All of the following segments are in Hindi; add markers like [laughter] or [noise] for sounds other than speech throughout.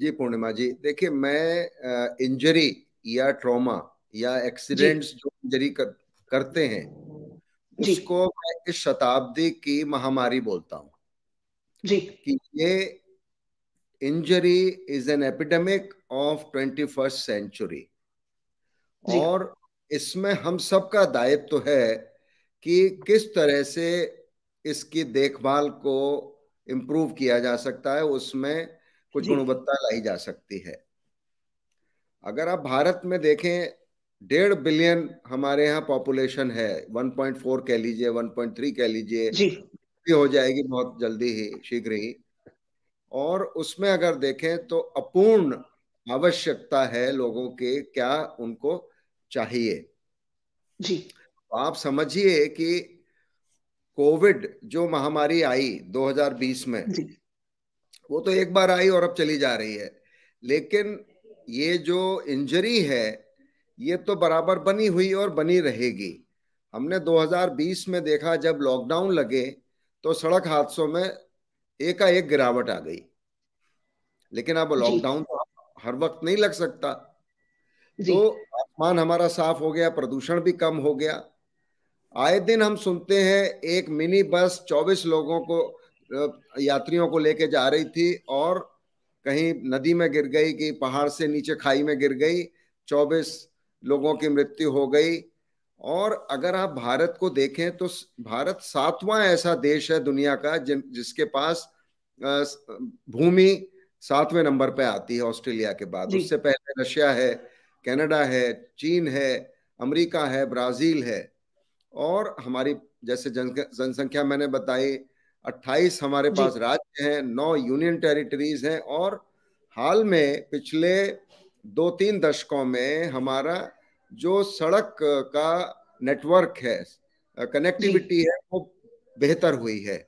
जी पूर्णिमा जी देखिए मैं इंजरी या ट्रॉमा या एक्सीडेंट्स जो इंजरी कर, करते हैं उसको मैं इस शताब्दी की महामारी बोलता हूँ जी कि ये injury is an epidemic of twenty first century और इसमें हम सबका दायित्व तो है कि किस तरह से इसकी देखभाल को इम्प्रूव किया जा सकता है उसमें कुछ गुणवत्ता लाई जा सकती है अगर आप भारत में देखें डेढ़ बिलियन हमारे यहाँ पॉपुलेशन है 1.4 कह लीजिए 1.3 कह लीजिए हो जाएगी बहुत जल्दी ही शीघ्र ही और उसमें अगर देखें तो अपूर्ण आवश्यकता है लोगों के क्या उनको चाहिए जी आप समझिए कि कोविड जो महामारी आई 2020 में जी. वो तो एक बार आई और अब चली जा रही है लेकिन ये जो इंजरी है ये तो बराबर बनी हुई और बनी रहेगी हमने 2020 में देखा जब लॉकडाउन लगे तो सड़क हादसों में एकाएक गिरावट आ गई लेकिन अब लॉकडाउन तो हर वक्त नहीं लग सकता तो आसमान हमारा साफ हो गया प्रदूषण भी कम हो गया आए दिन हम सुनते हैं एक मिनी बस 24 लोगों को यात्रियों को लेके जा रही थी और कहीं नदी में गिर गई कि पहाड़ से नीचे खाई में गिर गई चौबीस लोगों की मृत्यु हो गई और अगर आप भारत को देखें तो भारत सातवां ऐसा देश है दुनिया का जिन जिसके पास भूमि सातवें नंबर पे आती है ऑस्ट्रेलिया के बाद उससे पहले रशिया है कनाडा है चीन है अमेरिका है ब्राज़ील है और हमारी जैसे जनसंख्या मैंने बताई 28 हमारे पास राज्य हैं नौ यूनियन टेरिटरीज हैं और हाल में पिछले दो तीन दशकों में हमारा जो सड़क का नेटवर्क है कनेक्टिविटी है वो बेहतर हुई है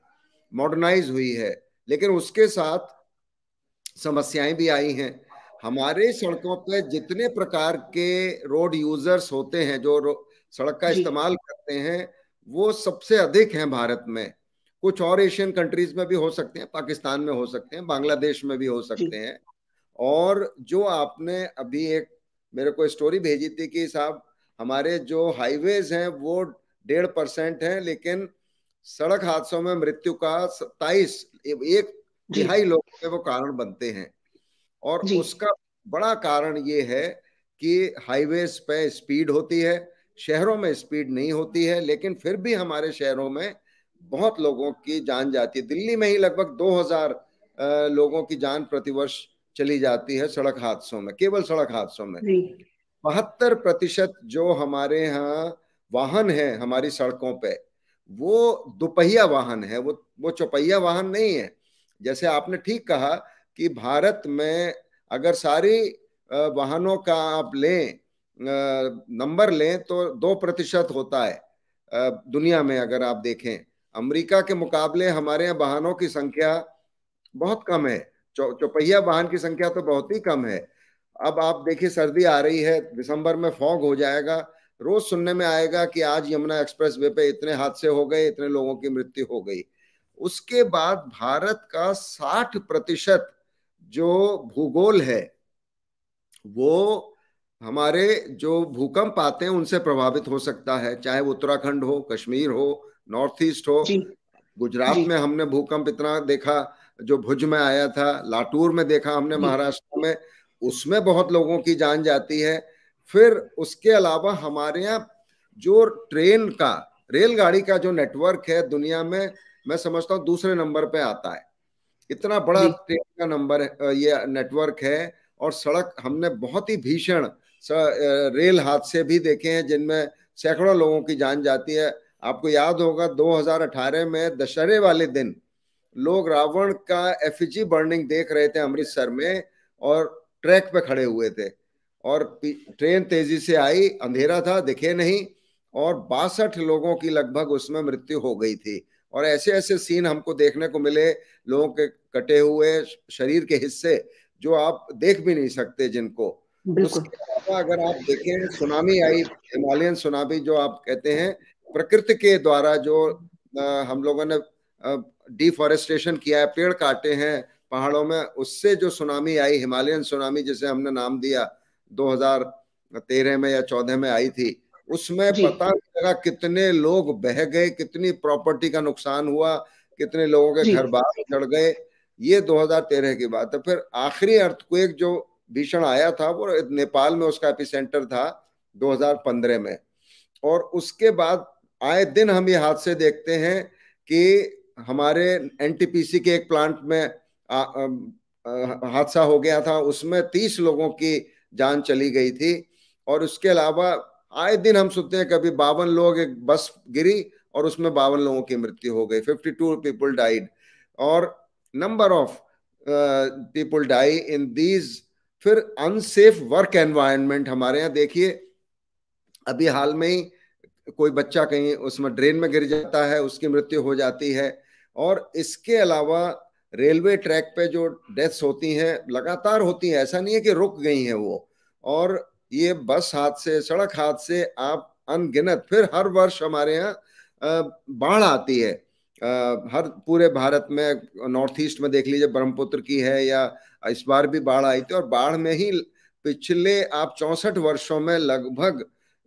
मॉडर्नाइज हुई है लेकिन उसके साथ समस्याएं भी आई हैं हमारे सड़कों पर जितने प्रकार के रोड यूजर्स होते हैं जो सड़क का इस्तेमाल करते हैं वो सबसे अधिक हैं भारत में कुछ और एशियन कंट्रीज में भी हो सकते हैं पाकिस्तान में हो सकते हैं बांग्लादेश में भी हो सकते हैं और जो आपने अभी एक मेरे को स्टोरी भेजी थी कि साहब हमारे जो हाईवेज हैं वो डेढ़ परसेंट है लेकिन सड़क हादसों में मृत्यु का सत्ताईस एक तिहाई लोगों के वो कारण बनते हैं और उसका बड़ा कारण ये है कि हाईवेज पे स्पीड होती है शहरों में स्पीड नहीं होती है लेकिन फिर भी हमारे शहरों में बहुत लोगों की जान जाती है दिल्ली में ही लगभग 2000 लोगों की जान प्रतिवर्ष चली जाती है सड़क हादसों में केवल सड़क हादसों में बहत्तर प्रतिशत जो हमारे यहाँ वाहन है हमारी सड़कों पे वो दुपहिया वाहन है वो वो चौपहिया वाहन नहीं है जैसे आपने ठीक कहा कि भारत में अगर सारी वाहनों का आप लें नंबर लें तो दो प्रतिशत होता है दुनिया में अगर आप देखें अमेरिका के मुकाबले हमारे यहाँ वाहनों की संख्या बहुत कम है चौपहिया वाहन की संख्या तो बहुत ही कम है अब आप देखिए सर्दी आ रही है दिसंबर में फॉग हो जाएगा रोज सुनने में आएगा कि आज यमुना एक्सप्रेस वे पे इतने हादसे हो गए इतने लोगों की मृत्यु हो गई उसके बाद भारत का 60 प्रतिशत जो भूगोल है वो हमारे जो भूकंप आते हैं उनसे प्रभावित हो सकता है चाहे वो उत्तराखंड हो कश्मीर हो नॉर्थ ईस्ट हो गुजरात में हमने भूकंप इतना देखा जो भुज में आया था लाटूर में देखा हमने महाराष्ट्र में उसमें बहुत लोगों की जान जाती है फिर उसके अलावा हमारे यहाँ जो ट्रेन का रेलगाड़ी का जो नेटवर्क है दुनिया में मैं समझता हूँ दूसरे नंबर पे आता है इतना बड़ा ट्रेन का नंबर ये नेटवर्क है और सड़क हमने बहुत ही भीषण रेल हादसे भी देखे हैं जिनमें सैकड़ों लोगों की जान जाती है आपको याद होगा 2018 में दशहरे वाले दिन लोग रावण का एफिजी बर्निंग देख रहे थे अमृतसर में और ट्रैक पे खड़े हुए थे और ट्रेन तेजी से आई अंधेरा था दिखे नहीं और बासठ लोगों की लगभग उसमें मृत्यु हो गई थी और ऐसे ऐसे सीन हमको देखने को मिले लोगों के कटे हुए शरीर के हिस्से जो आप देख भी नहीं सकते जिनको उसके अलावा अगर आप देखें सुनामी आई हिमालयन सुनामी जो आप कहते हैं प्रकृति के द्वारा जो हम लोगों ने डिफॉरेस्टेशन किया है पेड़ काटे हैं पहाड़ों में उससे जो सुनामी आई हिमालयन सुनामी जिसे हमने नाम दिया 2013 में या 14 में आई थी उसमें पता लगा कितने लोग बह गए कितनी प्रॉपर्टी का नुकसान हुआ कितने लोगों के घर बाहर चढ़ गए ये 2013 की बात है फिर आखिरी अर्थक्वेक जो भीषण आया था वो नेपाल में उसका एपिसेंटर था 2015 में और उसके बाद आए दिन हम ये हादसे देखते हैं कि हमारे एनटीपीसी के एक प्लांट में हादसा हो गया था उसमें तीस लोगों की जान चली गई थी और उसके अलावा आए दिन हम सुनते हैं कभी बावन लोग एक बस गिरी और उसमें बावन लोगों की मृत्यु हो गई फिफ्टी टू पीपल डाइड और number of people die in these फिर अनसेफ वर्क एनवायरमेंट हमारे यहाँ देखिए अभी हाल में ही कोई बच्चा कहीं उसमें ड्रेन में गिर जाता है उसकी मृत्यु हो जाती है और इसके अलावा रेलवे ट्रैक पे जो डेथ्स होती हैं लगातार होती हैं ऐसा नहीं है कि रुक गई हैं वो और ये बस हादसे सड़क हादसे आप अनगिनत फिर हर वर्ष हमारे यहाँ बाढ़ आती है हर पूरे भारत में नॉर्थ ईस्ट में देख लीजिए ब्रह्मपुत्र की है या इस बार भी बाढ़ आई थी और बाढ़ में ही पिछले आप चौसठ वर्षों में लगभग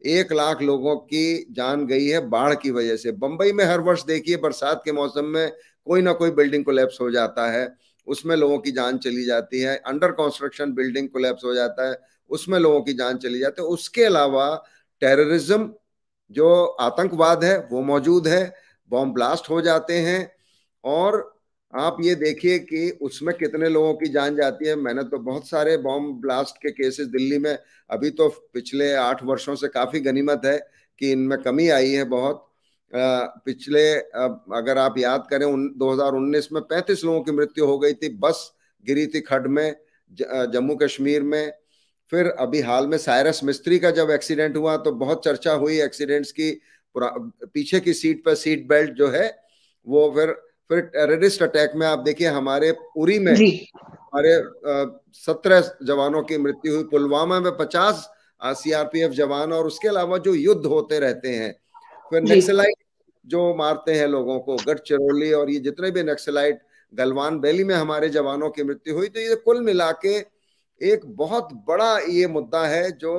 एक लाख लोगों की जान गई है बाढ़ की वजह से बंबई में हर वर्ष देखिए बरसात के मौसम में कोई ना कोई बिल्डिंग को हो जाता है उसमें लोगों की जान चली जाती है अंडर कंस्ट्रक्शन बिल्डिंग को हो जाता है उसमें लोगों की जान चली जाती है उसके अलावा टेररिज्म जो आतंकवाद है वो मौजूद है बॉम्ब ब्लास्ट हो जाते हैं और आप ये देखिए कि उसमें कितने लोगों की जान जाती है मैंने तो बहुत सारे बॉम्ब ब्लास्ट के केसेस दिल्ली में अभी तो पिछले आठ वर्षों से काफ़ी गनीमत है कि इनमें कमी आई है बहुत पिछले अगर आप याद करें उन 2019 में 35 लोगों की मृत्यु हो गई थी बस गिरी थी खड में जम्मू कश्मीर में फिर अभी हाल में सायरस मिस्त्री का जब एक्सीडेंट हुआ तो बहुत चर्चा हुई एक्सीडेंट्स की पीछे की सीट पर सीट बेल्ट जो है वो फिर फिर टेररिस्ट अटैक में आप देखिए हमारे पूरी में हमारे सत्रह जवानों की मृत्यु हुई पुलवामा में पचास सीआरपीएफ जवान और उसके अलावा जो युद्ध होते रहते हैं फिर नक्सलाइट जो मारते हैं लोगों को गढ़चिरौली और ये जितने भी नक्सलाइट गलवान वैली में हमारे जवानों की मृत्यु हुई तो ये कुल मिला के एक बहुत बड़ा ये मुद्दा है जो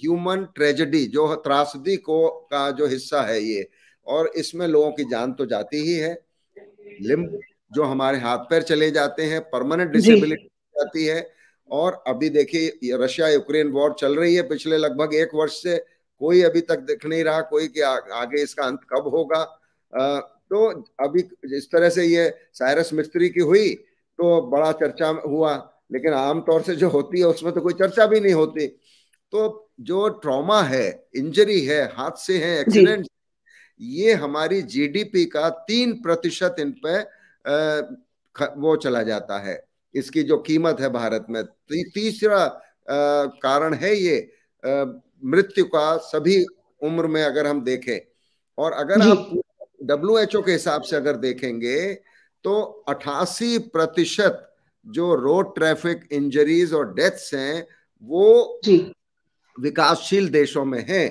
ह्यूमन ट्रेजेडी जो त्रासदी को का जो हिस्सा है ये और इसमें लोगों की जान तो जाती ही है लिम्ब जो हमारे हाथ पैर चले जाते हैं परमानेंट डिसेबिलिटी जाती है और अभी देखिए रशिया यूक्रेन वॉर चल रही है पिछले लगभग एक वर्ष से कोई अभी तक दिख नहीं रहा कोई कि आ, आगे इसका अंत कब होगा आ, तो अभी इस तरह से ये साइरस मिस्त्री की हुई तो बड़ा चर्चा हुआ लेकिन आमतौर से जो होती है उसमें तो कोई चर्चा भी नहीं होती तो जो ट्रॉमा है इंजरी है हाथ से है एक्सीडेंट ये हमारी जीडीपी का तीन प्रतिशत इन पे वो चला जाता है इसकी जो कीमत है भारत में तीसरा कारण है ये मृत्यु का सभी उम्र में अगर हम देखें और अगर आप डब्ल्यू एच ओ के हिसाब से अगर देखेंगे तो 88 प्रतिशत जो रोड ट्रैफिक इंजरीज और डेथ्स हैं वो विकासशील देशों में हैं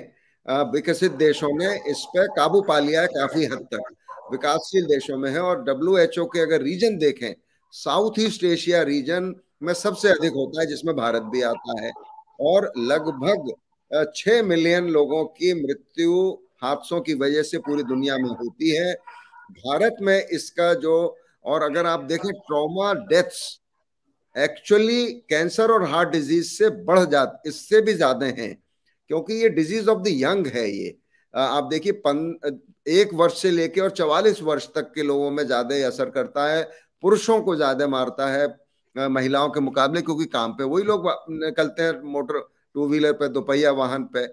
विकसित देशों ने इस पर काबू पा लिया है काफी हद तक विकासशील देशों में है और डब्ल्यू के अगर रीजन देखें साउथ ईस्ट एशिया रीजन में सबसे अधिक होता है जिसमें भारत भी आता है और लगभग छ मिलियन लोगों की मृत्यु हादसों की वजह से पूरी दुनिया में होती है भारत में इसका जो और अगर आप देखें ट्रॉमा डेथ्स एक्चुअली कैंसर और हार्ट डिजीज से बढ़ जाते इससे भी ज्यादा हैं क्योंकि ये डिजीज ऑफ द यंग है ये आप देखिए पन एक वर्ष से लेके और चवालीस वर्ष तक के लोगों में ज्यादा असर करता है पुरुषों को ज्यादा मारता है महिलाओं के मुकाबले क्योंकि काम पे वही लोग निकलते हैं मोटर टू व्हीलर पे दोपहिया वाहन पे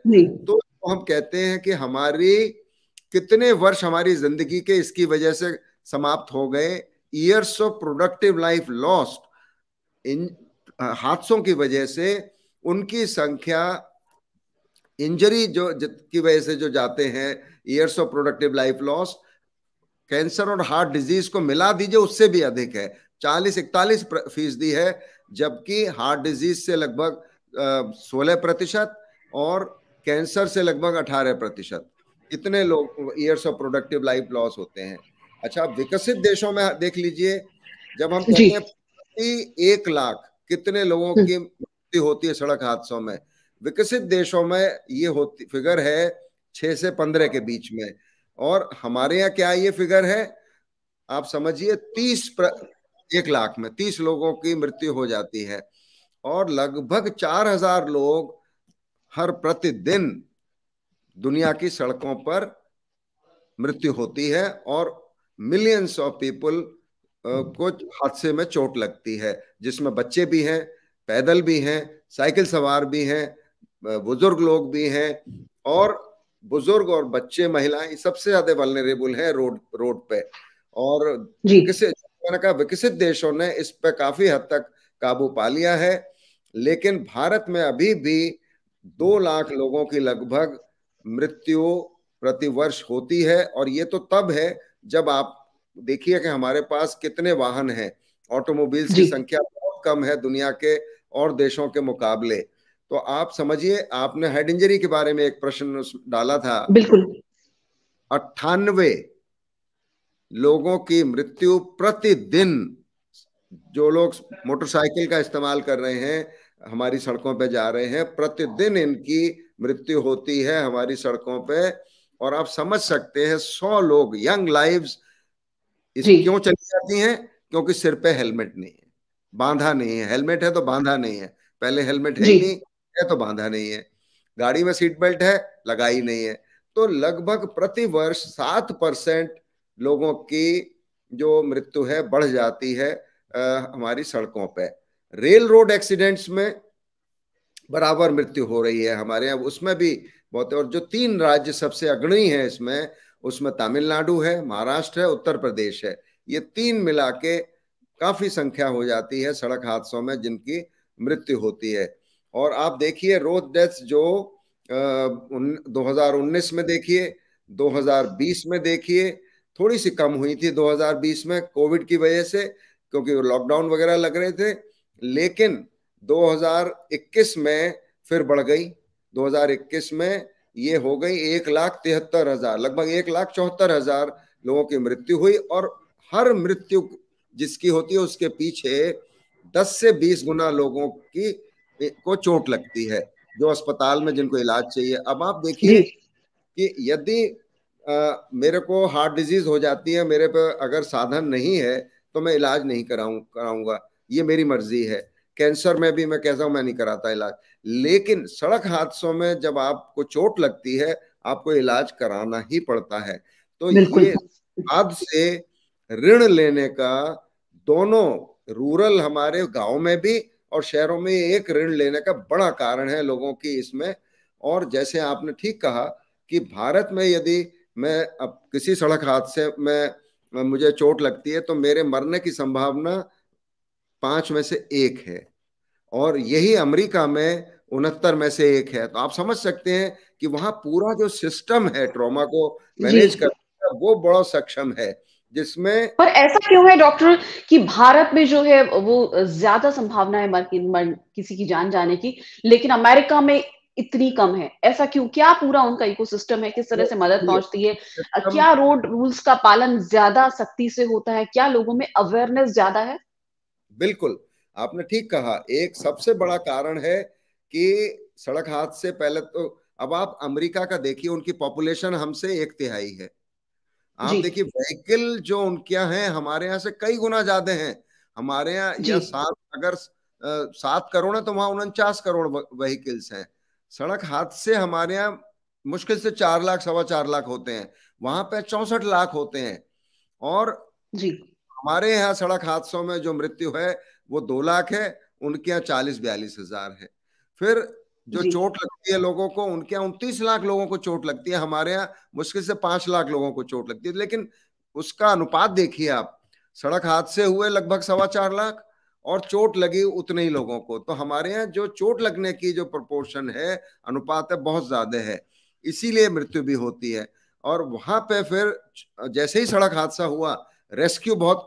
तो हम कहते हैं कि हमारी कितने वर्ष हमारी जिंदगी के इसकी वजह से समाप्त हो गए years of productive life lost इन हादसों की वजह से उनकी संख्या इंजरी जो की वजह से जो जाते हैं years of productive life loss cancer और हार्ट डिजीज को मिला दीजिए उससे भी अधिक है चालीस इकतालीस फीसदी है जबकि हार्ट डिजीज से लगभग सोलह प्रतिशत और कैंसर से लगभग अठारह प्रतिशत इतने लोग years of productive life loss होते हैं अच्छा विकसित देशों में देख लीजिए जब हम कहते हैं प्रति एक लाख कितने लोगों की मृत्यु होती है सड़क हादसों में विकसित देशों में ये होती फिगर है छह से पंद्रह के बीच में और हमारे यहाँ क्या ये फिगर है आप समझिए तीस प्र... एक लाख में तीस लोगों की मृत्यु हो जाती है और लगभग चार हजार लोग हर प्रतिदिन दुनिया की सड़कों पर मृत्यु होती है और मिलियंस ऑफ पीपल को हादसे में चोट लगती है जिसमें बच्चे भी हैं पैदल भी हैं साइकिल सवार भी हैं बुजुर्ग लोग भी हैं और बुजुर्ग और बच्चे महिलाएं सबसे ज्यादा वलनरेबल हैं रोड रोड पे और मैंने कहा विकसित देशों ने इस पर काफी हद तक काबू पा लिया है लेकिन भारत में अभी भी दो लाख लोगों की लगभग मृत्यु प्रतिवर्ष होती है और ये तो तब है जब आप देखिए कि हमारे पास कितने वाहन हैं ऑटोमोबाइल्स की संख्या बहुत कम है दुनिया के और देशों के मुकाबले तो आप समझिए आपने हेड इंजरी के बारे में एक प्रश्न डाला था बिल्कुल अट्ठानवे लोगों की मृत्यु प्रतिदिन जो लोग मोटरसाइकिल का इस्तेमाल कर रहे हैं हमारी सड़कों पे जा रहे हैं प्रतिदिन इनकी मृत्यु होती है हमारी सड़कों पे और आप समझ सकते हैं सौ लोग यंग लाइव्स इस क्यों चली जाती हैं क्योंकि सिर पे हेलमेट नहीं है बांधा नहीं है हेलमेट है तो बांधा नहीं है पहले हेलमेट है ही नहीं है तो बांधा नहीं है गाड़ी में सीट बेल्ट है लगाई नहीं है तो लगभग प्रति वर्ष सात परसेंट लोगों की जो मृत्यु है बढ़ जाती है आ, हमारी सड़कों पे रेल रोड एक्सीडेंट्स में बराबर मृत्यु हो रही है हमारे यहाँ उसमें भी बहुत और जो तीन राज्य सबसे अग्रणी है इसमें उसमें तमिलनाडु है महाराष्ट्र है उत्तर प्रदेश है ये तीन मिला के काफी संख्या हो जाती है सड़क हादसों में जिनकी मृत्यु होती है और आप देखिए रोज डेथ जो दो हजार उन्नीस में देखिए 2020 में देखिए थोड़ी सी कम हुई थी 2020 में कोविड की वजह से क्योंकि लॉकडाउन वगैरह लग रहे थे लेकिन 2021 में फिर बढ़ गई 2021 में ये हो गई एक लाख तिहत्तर हजार लगभग एक लाख चौहत्तर हजार लोगों की मृत्यु हुई और हर मृत्यु जिसकी होती है उसके पीछे 10 से 20 गुना लोगों की को चोट लगती है जो अस्पताल में जिनको इलाज चाहिए अब आप देखिए कि यदि मेरे को हार्ट डिजीज हो जाती है मेरे पे अगर साधन नहीं है तो मैं इलाज नहीं कराऊ कराऊंगा ये मेरी मर्जी है कैंसर में भी मैं कह जाऊं मैं नहीं कराता इलाज लेकिन सड़क हादसों में जब आपको चोट लगती है आपको इलाज कराना ही पड़ता है तो ये आज से ऋण लेने का दोनों रूरल हमारे गांव में भी और शहरों में एक ऋण लेने का बड़ा कारण है लोगों की इसमें और जैसे आपने ठीक कहा कि भारत में यदि मैं अब किसी सड़क हादसे में मुझे चोट लगती है तो मेरे मरने की संभावना पांच में से एक है और यही अमेरिका में उनहत्तर में से एक है तो आप समझ सकते हैं कि वहां पूरा जो सिस्टम है ट्रॉमा को मैनेज करने का वो बड़ा सक्षम है जिसमें पर ऐसा क्यों है डॉक्टर कि भारत में जो है वो ज्यादा संभावना है मर, मर, किसी की जान जाने की लेकिन अमेरिका में इतनी कम है ऐसा क्यों क्या पूरा उनका इकोसिस्टम है किस तरह से मदद पहुंचती है क्या रोड रूल्स का पालन ज्यादा सख्ती से होता है क्या लोगों में अवेयरनेस ज्यादा है बिल्कुल आपने ठीक कहा एक सबसे बड़ा कारण है कि सड़क हादसे पहले तो अब आप अमेरिका का देखिए उनकी पॉपुलेशन हमसे एक तिहाई है आप देखिए व्हीकल जो उनके यहाँ है हमारे यहाँ से कई गुना ज्यादा है हमारे यहाँ या सात अगर सात करोड़ है तो वहां उनचास करोड़ व्हीकल्स हैं सड़क हादसे हमारे यहाँ मुश्किल से चार लाख सवा चार लाख होते हैं वहां पे चौसठ लाख होते हैं और जी हमारे यहाँ सड़क हादसों में जो मृत्यु है वो दो लाख है उनके यहाँ चालीस बयालीस हजार है फिर जो चोट लगती है लोगों को उनके यहाँ उनतीस लाख लोगों को चोट लगती है हमारे यहाँ मुश्किल से पांच लाख लोगों को चोट लगती है लेकिन उसका अनुपात देखिए आप सड़क हादसे हुए लगभग सवा चार लाख और चोट लगी उतने ही लोगों को तो हमारे यहाँ जो चोट लगने की जो प्रपोर्शन है अनुपात है बहुत ज्यादा है इसीलिए मृत्यु भी होती है और वहां पे फिर जैसे ही सड़क हादसा हुआ रेस्क्यू बहुत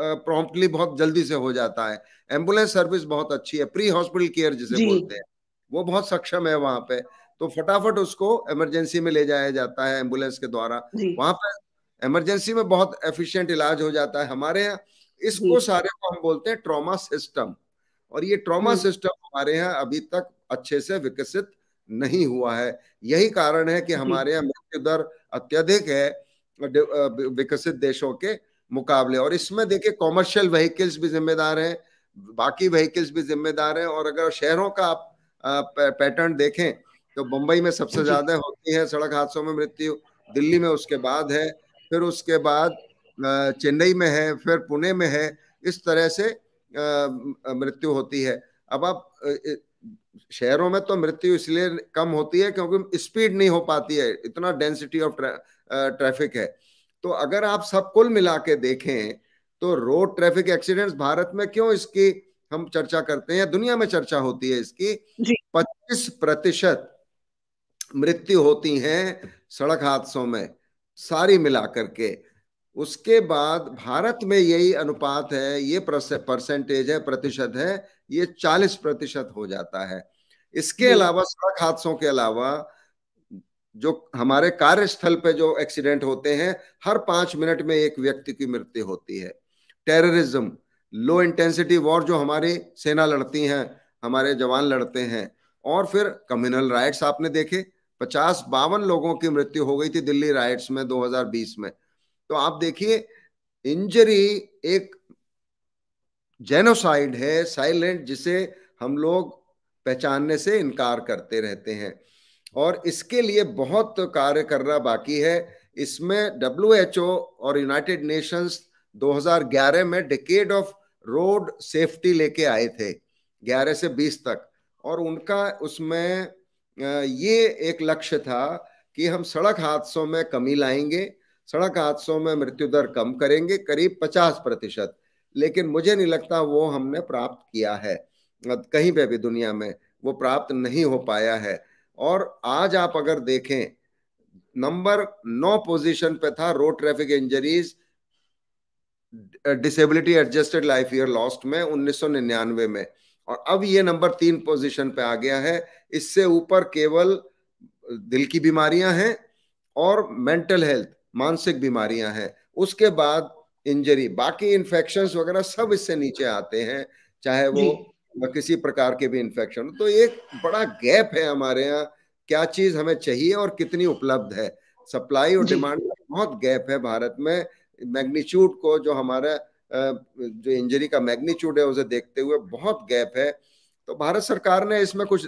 प्रॉम्प्टली बहुत जल्दी से हो जाता है एम्बुलेंस सर्विस बहुत अच्छी है प्री हॉस्पिटल केयर जिसे बोलते हैं वो बहुत सक्षम है वहां पे तो फटाफट उसको इमरजेंसी में ले जाया जाता है एम्बुलेंस के द्वारा वहां पर इमरजेंसी में बहुत एफिशिएंट इलाज हो जाता है हमारे यहाँ इसको सारे को हम बोलते हैं ट्रॉमा सिस्टम और ये ट्रॉमा सिस्टम हमारे यहाँ अभी तक अच्छे से विकसित नहीं हुआ है यही कारण है कि हमारे यहाँ मृत्यु दर अत्यधिक है विकसित देशों के मुकाबले और इसमें देखिए कॉमर्शियल व्हीकल्स भी जिम्मेदार हैं बाकी व्हीकल्स भी जिम्मेदार हैं और अगर शहरों का आप पैटर्न देखें तो बम्बई में सबसे ज्यादा होती है सड़क हादसों में मृत्यु दिल्ली में उसके बाद है फिर उसके बाद चेन्नई में है फिर पुणे में है इस तरह से मृत्यु होती है अब आप शहरों में तो मृत्यु इसलिए कम होती है क्योंकि स्पीड नहीं हो पाती है इतना डेंसिटी ऑफ ट्रैफिक है तो अगर आप सब कुल मिला के देखें तो रोड ट्रैफिक एक्सीडेंट्स भारत में क्यों इसकी हम चर्चा करते हैं दुनिया में चर्चा होती है इसकी पच्चीस प्रतिशत मृत्यु होती है सड़क हादसों में सारी मिला करके उसके बाद भारत में यही अनुपात है ये परसेंटेज है प्रतिशत है ये चालीस प्रतिशत हो जाता है इसके अलावा सड़क हादसों के अलावा जो हमारे कार्यस्थल पे जो एक्सीडेंट होते हैं हर पांच मिनट में एक व्यक्ति की मृत्यु होती है टेररिज्म लो इंटेंसिटी वॉर जो हमारी सेना लड़ती हैं हमारे जवान लड़ते हैं और फिर कम्युनल राइट्स आपने देखे पचास बावन लोगों की मृत्यु हो गई थी दिल्ली राइट्स में 2020 में तो आप देखिए इंजरी एक जेनोसाइड है साइलेंट जिसे हम लोग पहचानने से इनकार करते रहते हैं और इसके लिए बहुत कार्य करना बाकी है इसमें डब्ल्यू और यूनाइटेड नेशंस 2011 में डिकेड ऑफ रोड सेफ्टी लेके आए थे 11 से 20 तक और उनका उसमें ये एक लक्ष्य था कि हम सड़क हादसों में कमी लाएंगे सड़क हादसों में मृत्यु दर कम करेंगे करीब 50 प्रतिशत लेकिन मुझे नहीं लगता वो हमने प्राप्त किया है कहीं पे भी दुनिया में वो प्राप्त नहीं हो पाया है और आज आप अगर देखें नंबर नौ पोजीशन पे था road traffic injuries disability adjusted life year lost में उन्नीस में और अब ये नंबर तीन पोजीशन पे आ गया है इससे ऊपर केवल दिल की बीमारियां हैं और मेंटल हेल्थ मानसिक बीमारियां हैं उसके बाद इंजरी बाकी इन्फेक्शन वगैरह सब इससे नीचे आते हैं चाहे वो किसी प्रकार के भी इन्फेक्शन तो एक बड़ा गैप है हमारे यहाँ क्या चीज हमें चाहिए और कितनी उपलब्ध है सप्लाई और डिमांड बहुत गैप है भारत में मैग्नीट्यूड को जो हमारा जो इंजरी का मैग्नीट्यूड है उसे देखते हुए बहुत गैप है तो भारत सरकार ने इसमें कुछ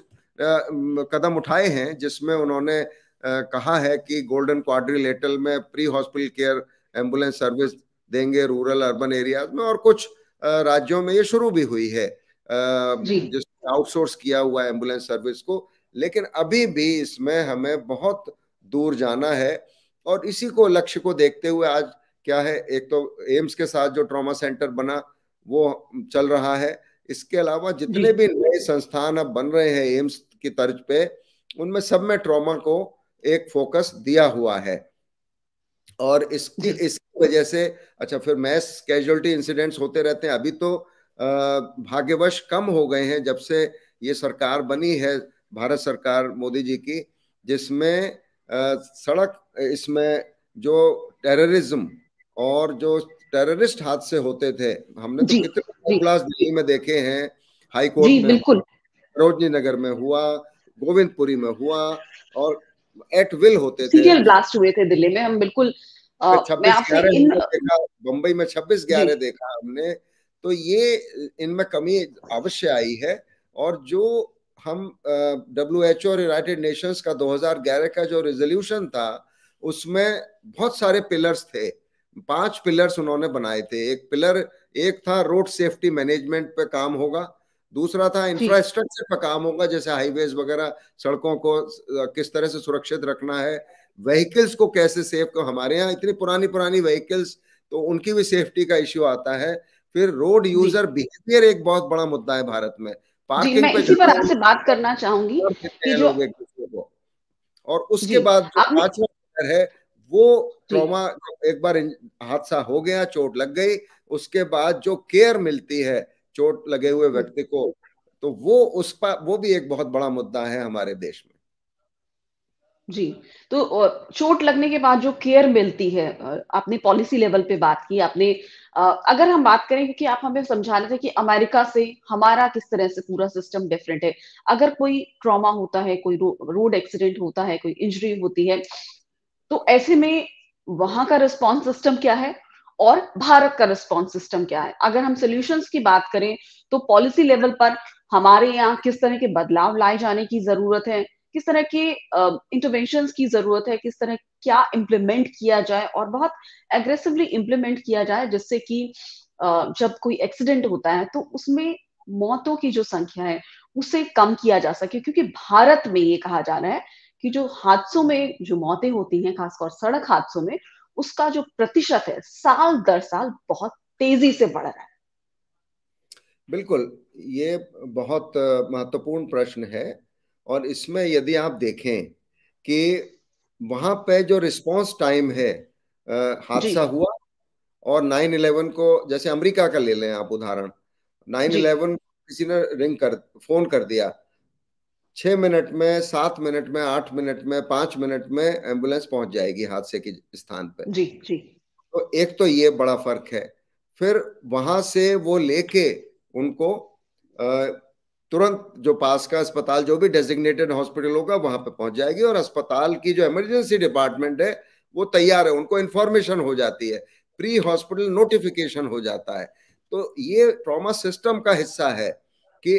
कदम उठाए हैं जिसमें उन्होंने कहा है कि गोल्डन क्वाड्रिलेटल में pre hospital care ambulance service देंगे रूरल अर्बन एरियाज में और कुछ राज्यों में ये शुरू भी हुई है जिसमें आउटसोर्स किया हुआ है एम्बुलेंस सर्विस को लेकिन अभी भी इसमें हमें बहुत दूर जाना है और इसी को लक्ष्य को देखते हुए आज क्या है एक तो एम्स के साथ जो ट्रॉमा सेंटर बना वो चल रहा है इसके अलावा जितने भी नए संस्थान अब बन रहे हैं एम्स की तर्ज पे उनमें सब में ट्रॉमा को एक फोकस दिया हुआ है और इसकी इसकी वजह से अच्छा फिर मैस कैजुअलिटी इंसिडेंट्स होते रहते हैं अभी तो भाग्यवश कम हो गए हैं जब से ये सरकार बनी है भारत सरकार मोदी जी की जिसमें सड़क इसमें जो टेररिज्म और जो टेररिस्ट हाथ से होते थे हमने तो कितने क्लास दिल्ली में देखे हैं हाई कोर्ट जी, में बिल्कुल सरोजनी नगर में हुआ गोविंदपुरी में हुआ और एट विल होते थे सीरियल ब्लास्ट हुए थे दिल्ली में हम बिल्कुल अच्छा, छब्बीस बम्बई में छब्बीस ग्यारह देखा हमने तो ये इनमें कमी अवश्य आई है और जो हम डब्ल्यू एच और यूनाइटेड नेशंस का 2011 का जो रेजोल्यूशन था उसमें बहुत सारे पिलर्स थे पांच पिलर्स उन्होंने बनाए थे एक पिलर एक था रोड सेफ्टी मैनेजमेंट पे काम होगा दूसरा था इंफ्रास्ट्रक्चर पे काम होगा जैसे हाईवेज वगैरह सड़कों को किस तरह से सुरक्षित रखना है व्हीकल्स को कैसे सेफ को तो हमारे यहाँ इतनी पुरानी पुरानी व्हीकल्स तो उनकी भी सेफ्टी का इश्यू आता है फिर रोड यूजर बिहेवियर एक बहुत बड़ा मुद्दा है भारत में पार्किंग मैं इसी पर आपसे बात करना चाहूंगी कि जो और उसके बाद पांचवा है वो ट्रॉमा एक बार हादसा हो गया चोट लग गई उसके बाद जो केयर मिलती है चोट लगे हुए हम्म। व्यक्ति को तो वो उस पर वो भी एक बहुत बड़ा मुद्दा है हमारे देश में जी तो चोट लगने के बाद जो केयर मिलती है आपने पॉलिसी लेवल पे बात की आपने अगर हम बात करें क्योंकि आप हमें समझा रहे थे कि अमेरिका से हमारा किस तरह से पूरा सिस्टम डिफरेंट है अगर कोई ट्रॉमा होता है कोई रो, रोड एक्सीडेंट होता है कोई इंजरी होती है तो ऐसे में वहां का रिस्पॉन्स सिस्टम क्या है और भारत का रिस्पॉन्स सिस्टम क्या है अगर हम सोल्यूशंस की बात करें तो पॉलिसी लेवल पर हमारे यहाँ किस तरह के बदलाव लाए जाने की जरूरत है किस तरह के इंटरवेंशन uh, की जरूरत है किस तरह क्या इम्प्लीमेंट किया जाए और बहुत एग्रेसिवली इम्प्लीमेंट किया जाए जिससे कि uh, जब कोई एक्सीडेंट होता है तो उसमें मौतों की जो संख्या है उसे कम किया जा सके क्योंकि भारत में ये कहा जा रहा है कि जो हादसों में जो मौतें होती हैं खासकर सड़क हादसों में उसका जो प्रतिशत है साल दर साल बहुत तेजी से बढ़ रहा है बिल्कुल ये बहुत महत्वपूर्ण प्रश्न है और इसमें यदि आप देखें कि वहां पे जो रिस्पांस टाइम है हादसा हुआ और नाइन इलेवन को जैसे अमेरिका का ले लें आप उदाहरण नाइन इलेवन किसी ने रिंग कर फोन कर दिया छह मिनट में सात मिनट में आठ मिनट में पांच मिनट में एम्बुलेंस पहुंच जाएगी हादसे के स्थान पर जी जी तो एक तो ये बड़ा फर्क है फिर वहां से वो लेके उनको तुरंत जो पास का अस्पताल जो भी डेजिग्नेटेड हॉस्पिटल होगा वहां पे पहुंच जाएगी और अस्पताल की जो इमरजेंसी डिपार्टमेंट है वो तैयार है उनको इन्फॉर्मेशन हो जाती है प्री हॉस्पिटल नोटिफिकेशन हो जाता है तो ये ट्रॉमा सिस्टम का हिस्सा है कि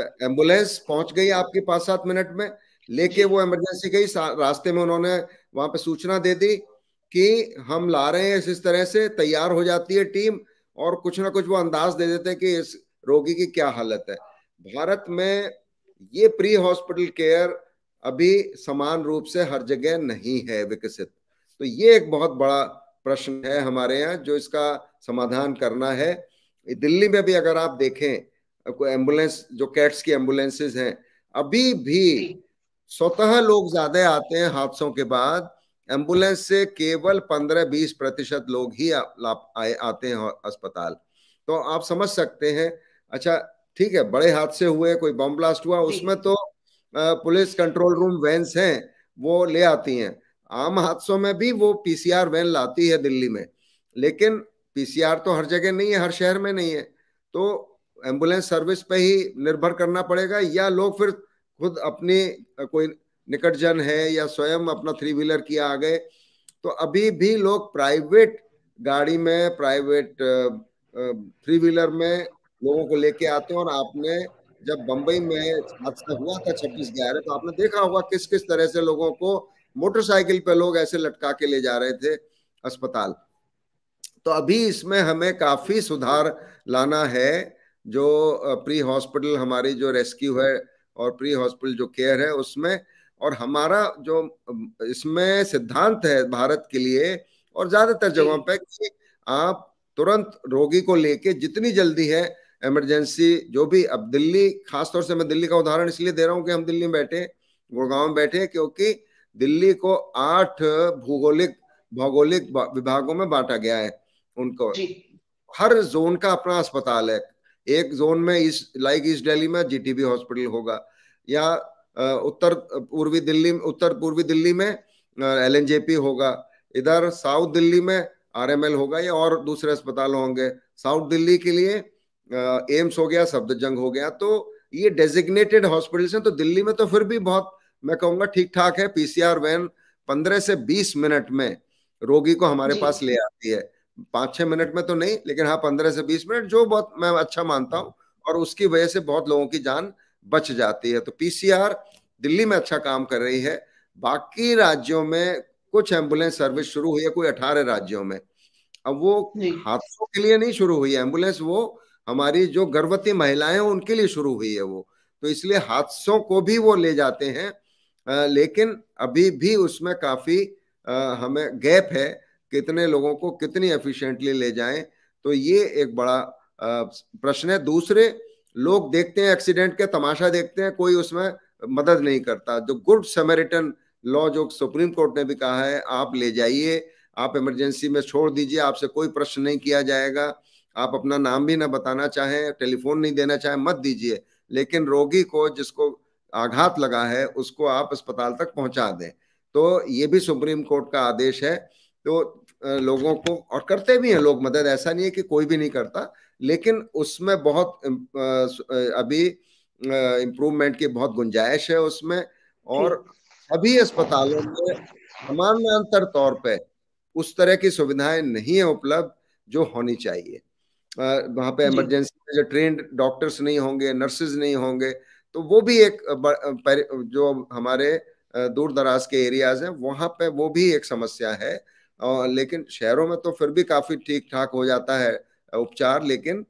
एम्बुलेंस पहुंच गई आपके पास सात मिनट में लेके वो इमरजेंसी गई रास्ते में उन्होंने वहां पे सूचना दे दी कि हम ला रहे हैं इस तरह से तैयार हो जाती है टीम और कुछ ना कुछ वो अंदाज दे देते हैं कि इस रोगी की क्या हालत है भारत में ये प्री हॉस्पिटल केयर अभी समान रूप से हर जगह नहीं है विकसित तो ये एक बहुत बड़ा प्रश्न है हमारे यहाँ जो इसका समाधान करना है दिल्ली में भी अगर आप देखें एम्बुलेंस जो कैट्स की एम्बुलेंसेज हैं अभी भी स्वतः लोग ज्यादा आते हैं हादसों के बाद एम्बुलेंस से केवल पंद्रह बीस प्रतिशत लोग ही आ, आ, आते हैं अस्पताल तो आप समझ सकते हैं अच्छा ठीक है बड़े हादसे हुए कोई बम ब्लास्ट हुआ उसमें तो पुलिस कंट्रोल रूम वैन हैं वो ले आती हैं आम हादसों में भी वो पीसीआर वैन लाती है दिल्ली में लेकिन पीसीआर तो हर जगह नहीं है हर शहर में नहीं है तो एम्बुलेंस सर्विस पे ही निर्भर करना पड़ेगा या लोग फिर खुद अपने कोई निकट जन है या स्वयं अपना थ्री व्हीलर किया आ गए तो अभी भी लोग प्राइवेट गाड़ी में प्राइवेट थ्री व्हीलर में लोगों को लेके आते हैं और आपने जब बम्बई में हादसा हुआ था छब्बीस ग्यारह तो आपने देखा होगा किस किस तरह से लोगों को मोटरसाइकिल पे लोग ऐसे लटका के ले जा रहे थे अस्पताल तो अभी इसमें हमें काफी सुधार लाना है जो प्री हॉस्पिटल हमारी जो रेस्क्यू है और प्री हॉस्पिटल जो केयर है उसमें और हमारा जो इसमें सिद्धांत है भारत के लिए और ज्यादातर जगहों पर कि आप तुरंत रोगी को लेके जितनी जल्दी है इमरजेंसी जो भी अब दिल्ली खासतौर से मैं दिल्ली का उदाहरण इसलिए दे रहा हूँ कि हम दिल्ली में बैठे गुड़गांव में बैठे क्योंकि दिल्ली को आठ भूगोलिक भौगोलिक विभागों में बांटा गया है उनको हर जोन का अपना अस्पताल है एक जोन में इस लाइक ईस्ट दिल्ली में जीटीबी हॉस्पिटल होगा या उत्तर पूर्वी दिल्ली उत्तर पूर्वी दिल्ली में एल होगा इधर साउथ दिल्ली में आरएमएल होगा या और दूसरे अस्पताल होंगे साउथ दिल्ली के लिए एम्स हो गया सफदरजंग हो गया तो ये डेजिग्नेटेड हॉस्पिटल्स हैं तो दिल्ली में तो फिर भी बहुत मैं कहूंगा ठीक ठाक है पीसीआर वैन पंद्रह से बीस मिनट में रोगी को हमारे पास ले आती है पांच छह मिनट में तो नहीं लेकिन हाँ पंद्रह से बीस मिनट जो बहुत मैं अच्छा मानता हूँ और उसकी वजह से बहुत लोगों की जान बच जाती है तो पीसीआर दिल्ली में अच्छा काम कर रही है बाकी राज्यों में कुछ एम्बुलेंस सर्विस शुरू हुई है कोई अठारह राज्यों में अब वो हादसों के लिए नहीं शुरू हुई है एम्बुलेंस वो हमारी जो गर्भवती महिलाएं उनके लिए शुरू हुई है वो तो इसलिए हादसों को भी वो ले जाते हैं आ, लेकिन अभी भी उसमें काफी आ, हमें गैप है कितने लोगों को कितनी एफिशिएंटली ले जाएं तो ये एक बड़ा प्रश्न है दूसरे लोग देखते हैं एक्सीडेंट के तमाशा देखते हैं कोई उसमें मदद नहीं करता जो गुड समेरिटन लॉ जो सुप्रीम कोर्ट ने भी कहा है आप ले जाइए आप इमरजेंसी में छोड़ दीजिए आपसे कोई प्रश्न नहीं किया जाएगा आप अपना नाम भी ना बताना चाहें टेलीफोन नहीं देना चाहें मत दीजिए लेकिन रोगी को जिसको आघात लगा है उसको आप अस्पताल तक पहुंचा दें तो ये भी सुप्रीम कोर्ट का आदेश है तो लोगों को और करते भी हैं लोग मदद ऐसा नहीं है कि कोई भी नहीं करता लेकिन उसमें बहुत अभी इम्प्रूवमेंट की बहुत गुंजाइश है उसमें और अभी अस्पतालों में समानांतर तौर पे उस तरह की सुविधाएं नहीं है उपलब्ध जो होनी चाहिए वहां पे इमरजेंसी में जो ट्रेन डॉक्टर्स नहीं होंगे नर्सेज नहीं होंगे तो वो भी एक जो हमारे दूर दराज के एरियाज हैं वहां पे वो भी एक समस्या है और लेकिन शहरों में तो फिर भी काफ़ी ठीक ठाक हो जाता है उपचार लेकिन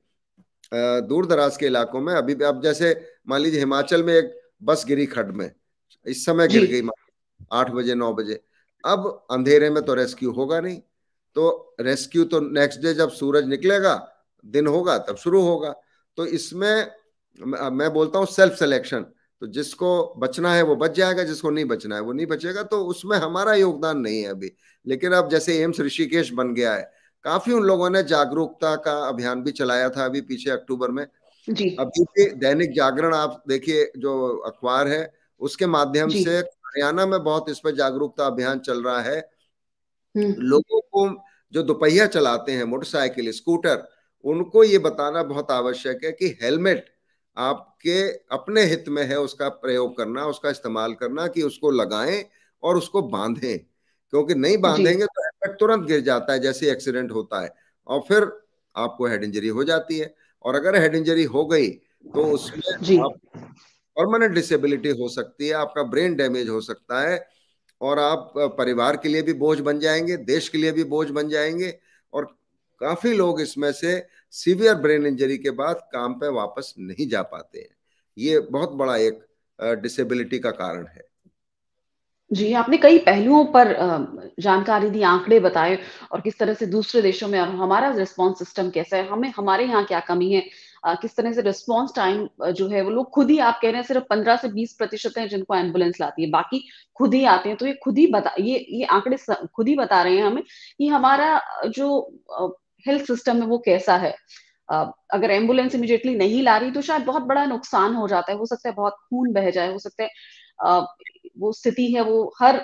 दूर दराज के इलाकों में अभी भी अब जैसे मान लीजिए हिमाचल में एक बस गिरी खड में इस समय गिर गई आठ बजे नौ बजे अब अंधेरे में तो रेस्क्यू होगा नहीं तो रेस्क्यू तो नेक्स्ट डे जब सूरज निकलेगा दिन होगा तब शुरू होगा तो इसमें मैं बोलता हूँ सेल्फ सिलेक्शन तो जिसको बचना है वो बच जाएगा जिसको नहीं बचना है वो नहीं बचेगा तो उसमें हमारा योगदान नहीं है अभी लेकिन अब जैसे एम्स ऋषिकेश बन गया है काफी उन लोगों ने जागरूकता का अभियान भी चलाया था अभी पीछे अक्टूबर में जी अभी भी दैनिक जागरण आप देखिए जो अखबार है उसके माध्यम से हरियाणा में बहुत इस पर जागरूकता अभियान चल रहा है हम्म। लोगों को जो दोपहिया चलाते हैं मोटरसाइकिल स्कूटर उनको ये बताना बहुत आवश्यक है कि हेलमेट आप आपके अपने हित में है उसका प्रयोग करना उसका इस्तेमाल करना कि उसको लगाएं और उसको बांधें क्योंकि नहीं बांधेंगे तो हेलमेट तुरंत गिर जाता है जैसे एक्सीडेंट होता है और फिर आपको हेड इंजरी हो जाती है और अगर हेड इंजरी हो गई तो उसमें आप परमानेंट डिसेबिलिटी हो सकती है आपका ब्रेन डैमेज हो सकता है और आप परिवार के लिए भी बोझ बन जाएंगे देश के लिए भी बोझ बन जाएंगे और काफी लोग इसमें से सीवियर ब्रेन इंजरी के बाद काम पे वापस नहीं जा पाते हैं ये बहुत बड़ा एक डिसेबिलिटी का कारण है जी आपने कई पहलुओं पर जानकारी दी आंकड़े बताए और किस तरह से दूसरे देशों में हमारा रिस्पॉन्स सिस्टम कैसा है हमें हमारे यहाँ क्या कमी है किस तरह से रिस्पॉन्स टाइम जो है वो लोग खुद ही आप कह रहे हैं सिर्फ पंद्रह से बीस प्रतिशत है जिनको एम्बुलेंस लाती है बाकी खुद ही आते हैं तो ये खुद ही बता ये ये आंकड़े खुद ही बता रहे हैं हमें कि हमारा जो हेल्थ सिस्टम में वो कैसा है Uh, अगर एम्बुलेंस इमिजिएटली नहीं ला रही तो शायद बहुत बड़ा नुकसान हो जाता है हो सकता है बहुत खून बह जाए हो सकता है uh, वो स्थिति है वो हर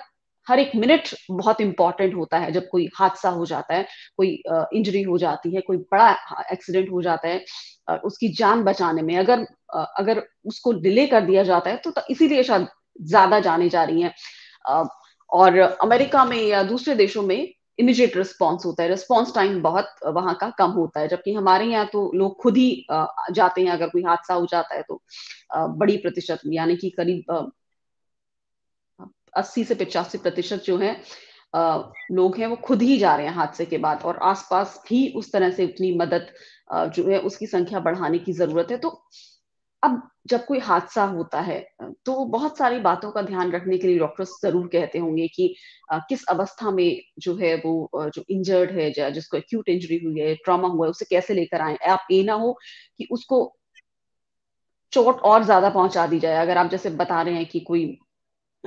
हर एक मिनट बहुत इंपॉर्टेंट होता है जब कोई हादसा हो जाता है कोई uh, इंजरी हो जाती है कोई बड़ा एक्सीडेंट हो जाता है उसकी जान बचाने में अगर अगर उसको डिले कर दिया जाता है तो, तो इसीलिए शायद ज्यादा जाने जा रही है और अमेरिका में या दूसरे देशों में इमिजिएट रिस्पॉन्स होता है रिस्पॉन्स टाइम बहुत वहां का कम होता है जबकि हमारे यहाँ तो लोग खुद ही जाते हैं अगर कोई हादसा हो जाता है तो बड़ी प्रतिशत यानी कि करीब अस्सी से पिचासी प्रतिशत जो है लोग हैं वो खुद ही जा रहे हैं हादसे के बाद और आसपास भी उस तरह से उतनी मदद जो है उसकी संख्या बढ़ाने की जरूरत है तो अब जब कोई हादसा होता है तो बहुत सारी बातों का ध्यान रखने के लिए डॉक्टर्स जरूर कहते होंगे कि आ, किस अवस्था में जो है वो जो इंजर्ड है या जिसको एक्यूट इंजरी हुई है ट्रॉमा हुआ है उसे कैसे लेकर आए आप ये ना हो कि उसको चोट और ज्यादा पहुंचा दी जाए अगर आप जैसे बता रहे हैं कि कोई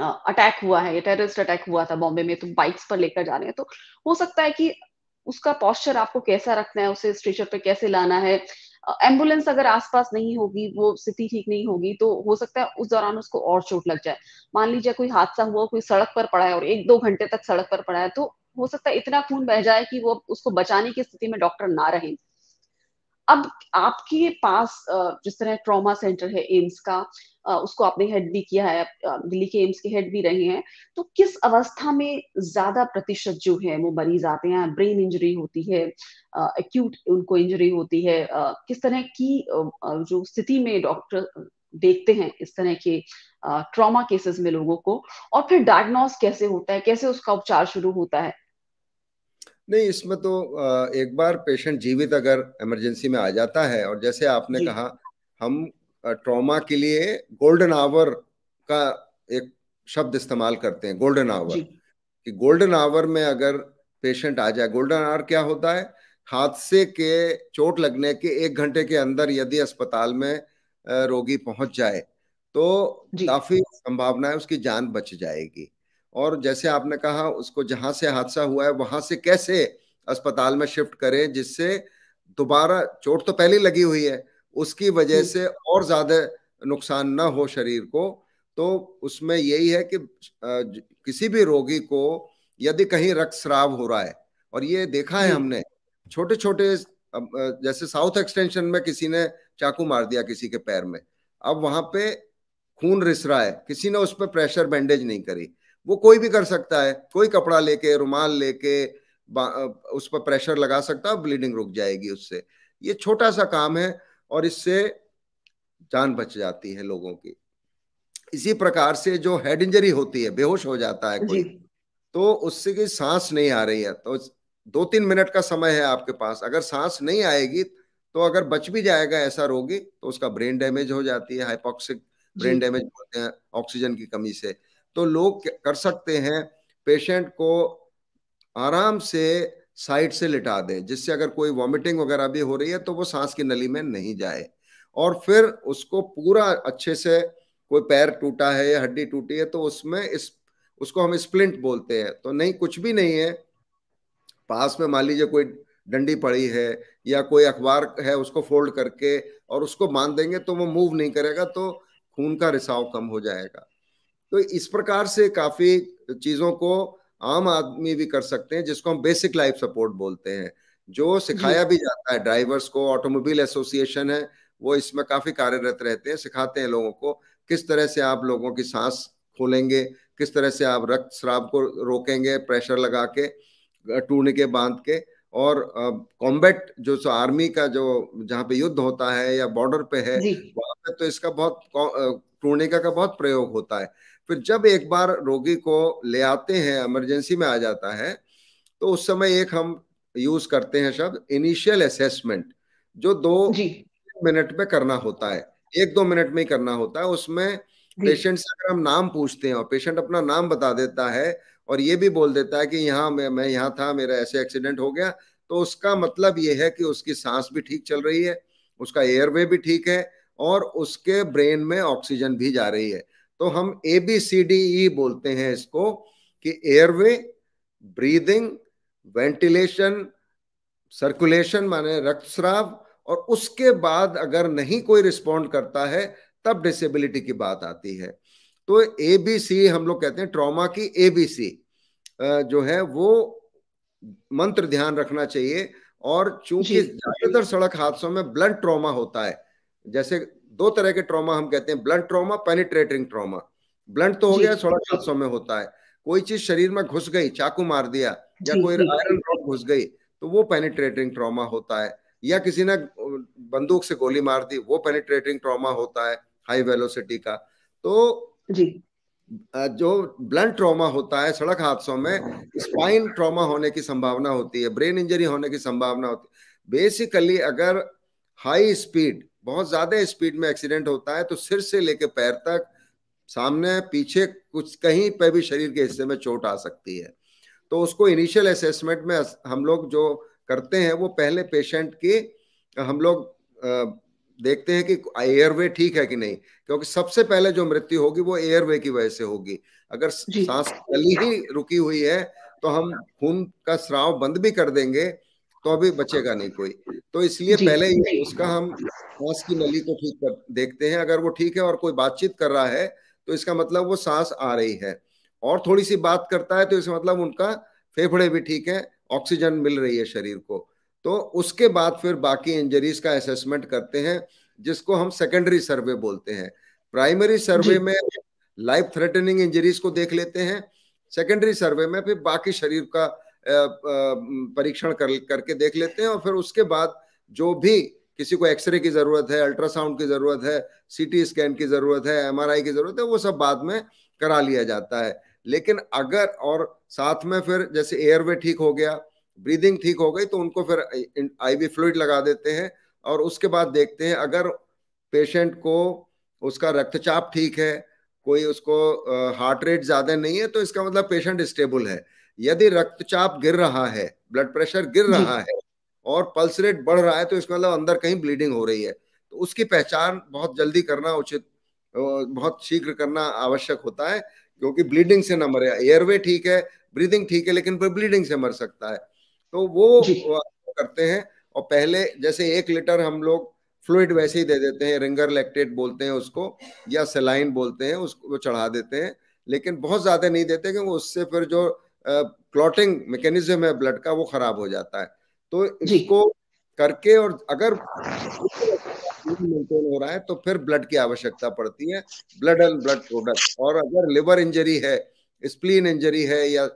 अटैक हुआ है या टेररिस्ट अटैक हुआ था बॉम्बे में तो बाइक्स पर लेकर जा रहे हैं तो हो सकता है कि उसका पॉस्चर आपको कैसा रखना है उसे स्ट्रेचर पे कैसे लाना है एम्बुलेंस अगर आसपास नहीं होगी वो स्थिति ठीक नहीं होगी तो हो सकता है उस दौरान उसको और चोट लग जाए मान लीजिए कोई हादसा हुआ कोई सड़क पर पड़ा है और एक दो घंटे तक सड़क पर पड़ा है तो हो सकता है इतना खून बह जाए कि वो उसको बचाने की स्थिति में डॉक्टर ना रहे अब आपके पास जिस तरह ट्रॉमा सेंटर है एम्स का उसको आपने हेड भी किया है दिल्ली के एम्स के हेड भी रहे हैं तो किस अवस्था में ज्यादा प्रतिशत जो है वो मरीज आते हैं ब्रेन इंजरी होती है एक्यूट उनको इंजरी होती है किस तरह की जो स्थिति में डॉक्टर देखते हैं इस तरह के ट्रॉमा केसेस में लोगों को और फिर डायग्नोस कैसे होता है कैसे उसका उपचार शुरू होता है नहीं इसमें तो एक बार पेशेंट जीवित अगर इमरजेंसी में आ जाता है और जैसे आपने कहा हम ट्रॉमा के लिए गोल्डन आवर का एक शब्द इस्तेमाल करते हैं गोल्डन आवर कि गोल्डन आवर में अगर पेशेंट आ जाए गोल्डन आवर क्या होता है हादसे के चोट लगने के एक घंटे के अंदर यदि अस्पताल में रोगी पहुंच जाए तो काफी संभावना है उसकी जान बच जाएगी और जैसे आपने कहा उसको जहां से हादसा हुआ है वहां से कैसे अस्पताल में शिफ्ट करें जिससे दोबारा चोट तो पहले लगी हुई है उसकी वजह से और ज़्यादा नुकसान ना हो शरीर को तो उसमें यही है कि किसी भी रोगी को यदि कहीं रक्त श्राव हो रहा है और ये देखा है हमने छोटे छोटे जैसे साउथ एक्सटेंशन में किसी ने चाकू मार दिया किसी के पैर में अब वहां पे खून रिस रहा है किसी ने उस पर प्रेशर बैंडेज नहीं करी वो कोई भी कर सकता है कोई कपड़ा लेके रुमाल लेके उस पर प्रेशर लगा सकता है ब्लीडिंग रुक जाएगी उससे ये छोटा सा काम है और इससे जान बच जाती है लोगों की इसी प्रकार से जो हेड इंजरी होती है बेहोश हो जाता है कोई तो उससे की सांस नहीं आ रही है तो दो तीन मिनट का समय है आपके पास अगर सांस नहीं आएगी तो अगर बच भी जाएगा ऐसा रोगी तो उसका ब्रेन डैमेज हो जाती है हाइपोक्सिक ब्रेन डैमेज होते हैं ऑक्सीजन की कमी से तो लोग कर सकते हैं पेशेंट को आराम से साइड से लिटा दें जिससे अगर कोई वॉमिटिंग वगैरह भी हो रही है तो वो सांस की नली में नहीं जाए और फिर उसको पूरा अच्छे से कोई पैर टूटा है या हड्डी टूटी है तो उसमें इस उसको हम स्प्लिंट बोलते हैं तो नहीं कुछ भी नहीं है पास में मान लीजिए कोई डंडी पड़ी है या कोई अखबार है उसको फोल्ड करके और उसको बांध देंगे तो वो मूव नहीं करेगा तो खून का रिसाव कम हो जाएगा तो इस प्रकार से काफी चीजों को आम आदमी भी कर सकते हैं जिसको हम बेसिक लाइफ सपोर्ट बोलते हैं जो सिखाया भी जाता है ड्राइवर्स को ऑटोमोबाइल एसोसिएशन है वो इसमें काफी कार्यरत रहते हैं सिखाते हैं लोगों को किस तरह से आप लोगों की सांस खोलेंगे किस तरह से आप रक्त श्राव को रोकेंगे प्रेशर लगा के टूने के बांध के और कॉम्बैट जो सो आर्मी का जो जहाँ पे युद्ध होता है या बॉर्डर पे है वहां पे तो इसका बहुत टूर्णिका का बहुत प्रयोग होता है फिर जब एक बार रोगी को ले आते हैं इमरजेंसी में आ जाता है तो उस समय एक हम यूज करते हैं शब्द इनिशियल असेसमेंट जो दो मिनट में करना होता है एक दो मिनट में ही करना होता है उसमें पेशेंट से अगर हम नाम पूछते हैं और पेशेंट अपना नाम बता देता है और ये भी बोल देता है कि यहाँ मैं मैं यहाँ था मेरा ऐसे एक्सीडेंट हो गया तो उसका मतलब ये है कि उसकी सांस भी ठीक चल रही है उसका एयरवे भी ठीक है और उसके ब्रेन में ऑक्सीजन भी जा रही है तो हम A B C D E बोलते हैं इसको कि एयरवे ब्रीदिंग वेंटिलेशन सर्कुलेशन माने रक्तस्राव और उसके बाद अगर नहीं कोई रिस्पॉन्ड करता है तब डिसेबिलिटी की बात आती है तो ए बी सी हम लोग कहते हैं ट्रॉमा की ए बी सी जो है वो मंत्र ध्यान रखना चाहिए और चूंकि ज्यादातर सड़क हादसों में ब्लड ट्रॉमा होता है जैसे दो तरह के ट्रॉमा हम कहते हैं blunt trauma penetrating trauma blunt तो हो गया सोलह सात सौ में होता है कोई चीज शरीर में घुस गई चाकू मार दिया या कोई आयरन रॉड घुस गई तो वो पेनिट्रेटिंग ट्रॉमा होता है या किसी ने बंदूक से गोली मार दी वो पेनिट्रेटिंग ट्रॉमा होता है हाई वेलोसिटी का तो जी जो ब्लंट ट्रॉमा होता है सड़क हादसों में स्पाइन ट्रॉमा होने की संभावना होती है ब्रेन इंजरी होने की संभावना होती है बेसिकली अगर हाई स्पीड बहुत ज्यादा स्पीड में एक्सीडेंट होता है तो सिर से लेकर पैर तक सामने पीछे कुछ कहीं पर भी शरीर के हिस्से में चोट आ सकती है तो उसको इनिशियल असेसमेंट में हम लोग जो करते हैं वो पहले पेशेंट की हम लोग देखते हैं कि एयरवे ठीक है कि नहीं क्योंकि सबसे पहले जो मृत्यु होगी वो एयरवे की वजह से होगी अगर सांस गली ही रुकी हुई है तो हम खून का स्राव बंद भी कर देंगे तो अभी बचेगा नहीं कोई तो इसलिए पहले ही उसका हम सांस की नली को ठीक कर देखते हैं अगर वो ठीक है और कोई बातचीत कर रहा है तो इसका मतलब वो सांस आ रही है और थोड़ी सी बात करता है तो इसका मतलब उनका फेफड़े भी ठीक है ऑक्सीजन मिल रही है शरीर को तो उसके बाद फिर बाकी इंजरीज का असेसमेंट करते हैं जिसको हम सेकेंडरी सर्वे बोलते हैं प्राइमरी सर्वे में लाइफ थ्रेटनिंग इंजरीज को देख लेते हैं सेकेंडरी सर्वे में फिर बाकी शरीर का परीक्षण कर करके देख लेते हैं और फिर उसके बाद जो भी किसी को एक्सरे की ज़रूरत है अल्ट्रासाउंड की ज़रूरत है सीटी स्कैन की ज़रूरत है एमआरआई की ज़रूरत है वो सब बाद में करा लिया जाता है लेकिन अगर और साथ में फिर जैसे एयरवे ठीक हो गया ब्रीदिंग ठीक हो गई तो उनको फिर आई वी फ्लूड लगा देते हैं और उसके बाद देखते हैं अगर पेशेंट को उसका रक्तचाप ठीक है कोई उसको हार्ट रेट ज़्यादा नहीं है तो इसका मतलब पेशेंट स्टेबल है यदि रक्तचाप गिर रहा है ब्लड प्रेशर गिर रहा है और पल्स रेट बढ़ रहा है तो इसका मतलब अंदर कहीं ब्लीडिंग हो रही है तो उसकी पहचान बहुत जल्दी करना उचित बहुत शीघ्र करना आवश्यक होता है क्योंकि ब्लीडिंग से ना मरे एयरवे ठीक है ब्रीदिंग ठीक है लेकिन फिर ब्लीडिंग से मर सकता है तो वो करते हैं और पहले जैसे एक लीटर हम लोग फ्लूड वैसे ही दे देते हैं रिंगर लैक्टेट बोलते हैं उसको या सेलाइन बोलते हैं उसको चढ़ा देते हैं लेकिन बहुत ज्यादा नहीं देते क्योंकि उससे फिर जो क्लॉटिंग मैकेनिज्म है ब्लड का वो खराब हो जाता है तो इसको करके और अगर हो रहा है तो फिर ब्लड की आवश्यकता पड़ती है ब्लड एंड ब्लड प्रोडक्ट और अगर लिवर इंजरी है स्प्लीन इंजरी है या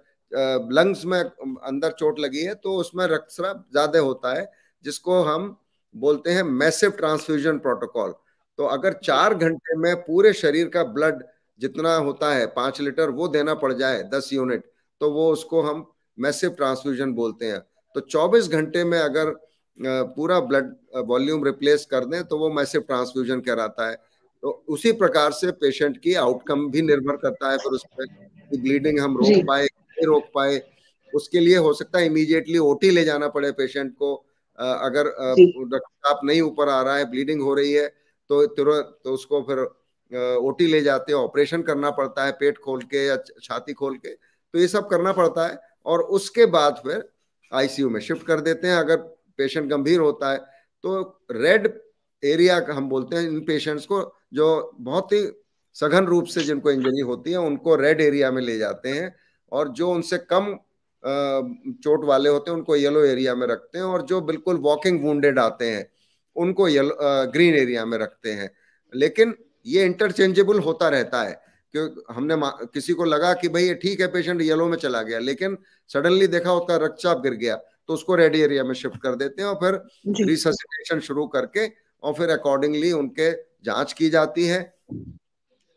लंग्स में अंदर चोट लगी है तो उसमें रक्तस्राव ज्यादा होता है जिसको हम बोलते हैं मैसिव ट्रांसफ्यूजन प्रोटोकॉल तो अगर चार घंटे में पूरे शरीर का ब्लड जितना होता है पांच लीटर वो देना पड़ जाए दस यूनिट तो वो उसको हम मैसिव ट्रांसफ्यूजन बोलते हैं तो 24 घंटे में अगर पूरा ब्लड वॉल्यूम रिप्लेस कर दें तो वो मैसिव ट्रांसफ्यूजन कहलाता है तो उसी प्रकार से पेशेंट की आउटकम भी निर्भर करता है फिर उस पर ब्लीडिंग हम रोक पाए रोक पाए उसके लिए हो सकता है इमीडिएटली ओटी ले जाना पड़े पेशेंट को अगर रक्तचाप नहीं ऊपर आ रहा है ब्लीडिंग हो रही है तो तुरंत तो उसको फिर ओटी ले जाते हैं ऑपरेशन करना पड़ता है पेट खोल के या छाती खोल के तो ये सब करना पड़ता है और उसके बाद फिर आईसीयू में शिफ्ट कर देते हैं अगर पेशेंट गंभीर होता है तो रेड एरिया का हम बोलते हैं इन पेशेंट्स को जो बहुत ही सघन रूप से जिनको इंजरी होती है उनको रेड एरिया में ले जाते हैं और जो उनसे कम चोट वाले होते हैं उनको येलो एरिया में रखते हैं और जो बिल्कुल वॉकिंग वूंडेड आते हैं उनको येलो ग्रीन एरिया में रखते हैं लेकिन ये इंटरचेंजेबल होता रहता है हमने किसी को लगा कि भाई ये ठीक है पेशेंट येलो में चला गया लेकिन सडनली देखा उसका रक्तचाप गिर गया तो उसको रेड एरिया में शिफ्ट कर देते हैं और फिर रिससिटेशन शुरू करके और फिर अकॉर्डिंगली उनके जांच की जाती है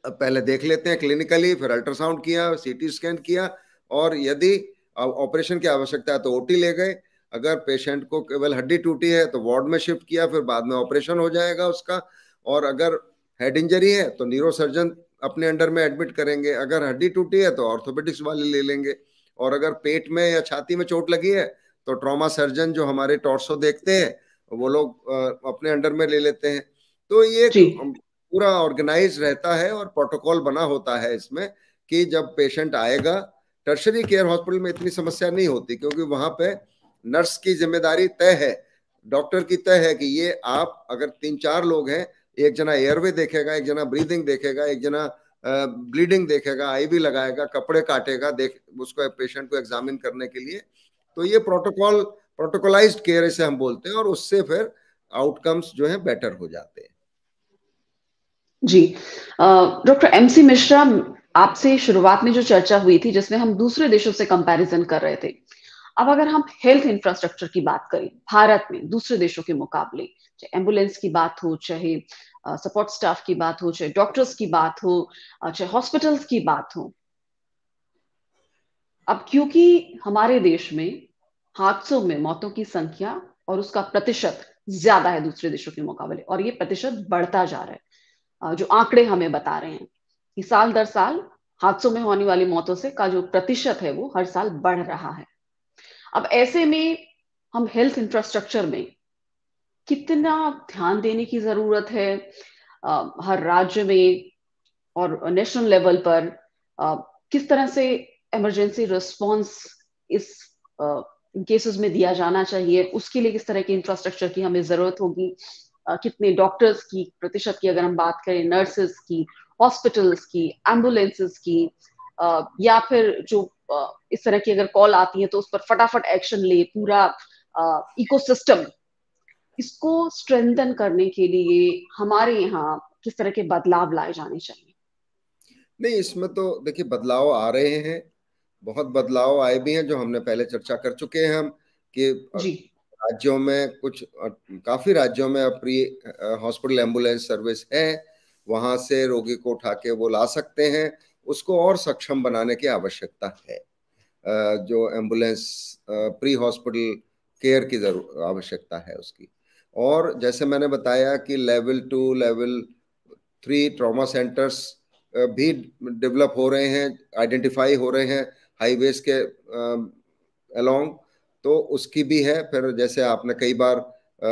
पहले देख लेते हैं क्लिनिकली फिर अल्ट्रासाउंड किया सीटी स्कैन किया और यदि ऑपरेशन की आवश्यकता है तो ओटी ले गए अगर पेशेंट को केवल हड्डी टूटी है तो वार्ड में शिफ्ट किया फिर बाद में ऑपरेशन हो जाएगा उसका और अगर हेड इंजरी है तो न्यूरोसर्जन अपने अंडर में एडमिट करेंगे अगर हड्डी टूटी है तो ऑर्थोपेडिक्स वाले ले लेंगे और अगर पेट में या छाती में चोट लगी है तो ट्रॉमा सर्जन जो हमारे टॉर्सो देखते हैं वो लोग अपने अंडर में ले लेते हैं तो ये पूरा ऑर्गेनाइज रहता है और प्रोटोकॉल बना होता है इसमें कि जब पेशेंट आएगा टर्शरी केयर हॉस्पिटल में इतनी समस्या नहीं होती क्योंकि वहां पे नर्स की जिम्मेदारी तय है डॉक्टर की तय है कि ये आप अगर तीन चार लोग हैं एक जना एयरवे देखेगा एक जना ब्रीदिंग देखेगा एक जना ब्लीडिंग देखेगा आई भी लगाएगा कपड़े काटेगा देख उसको पेशेंट को एग्जामिन करने के लिए तो ये प्रोटोकॉल प्रोटोकोलाइज केयर से हम बोलते हैं और उससे फिर आउटकम्स जो है बेटर हो जाते हैं जी डॉक्टर एम सी मिश्रा आपसे शुरुआत में जो चर्चा हुई थी जिसमें हम दूसरे देशों से कंपैरिजन कर रहे थे अब अगर हम हेल्थ इंफ्रास्ट्रक्चर की बात करें भारत में दूसरे देशों के मुकाबले चाहे एम्बुलेंस की बात हो चाहे सपोर्ट स्टाफ की बात हो चाहे डॉक्टर्स की बात हो चाहे हॉस्पिटल्स की बात हो अब क्योंकि हमारे देश में हादसों में मौतों की संख्या और उसका प्रतिशत ज्यादा है दूसरे देशों के मुकाबले और ये प्रतिशत बढ़ता जा रहा है जो आंकड़े हमें बता रहे हैं कि साल दर साल हादसों में होने वाली मौतों से का जो प्रतिशत है वो हर साल बढ़ रहा है अब ऐसे में हम हेल्थ इंफ्रास्ट्रक्चर में कितना ध्यान देने की जरूरत है हर राज्य में और नेशनल लेवल पर किस तरह से इमरजेंसी रिस्पॉन्स इस केसेस में दिया जाना चाहिए उसके लिए किस तरह के इंफ्रास्ट्रक्चर की हमें जरूरत होगी कितने डॉक्टर्स की प्रतिशत की अगर हम बात करें नर्सेस की हॉस्पिटल्स की एम्बुलेंसेस की या फिर जो इस तरह की अगर कॉल आती है तो उस पर फटाफट एक्शन ले पूरा इकोसिस्टम इसको स्ट्रेंथन करने के लिए हमारे यहाँ किस तरह के बदलाव लाए जाने चाहिए नहीं इसमें तो देखिए बदलाव आ रहे हैं बहुत बदलाव आए भी हैं जो हमने पहले चर्चा कर चुके हैं हम कि राज्यों में कुछ काफी राज्यों में प्री हॉस्पिटल एम्बुलेंस सर्विस है वहां से रोगी को उठा के वो ला सकते हैं उसको और सक्षम बनाने की आवश्यकता है जो एम्बुलेंस प्री हॉस्पिटल केयर की जरूर आवश्यकता है उसकी और जैसे मैंने बताया कि level two level three trauma centres भी डेवलप हो रहे हैं आइडेंटिफाई हो रहे हैं हाईवेज के अलोंग तो उसकी भी है फिर जैसे आपने कई बार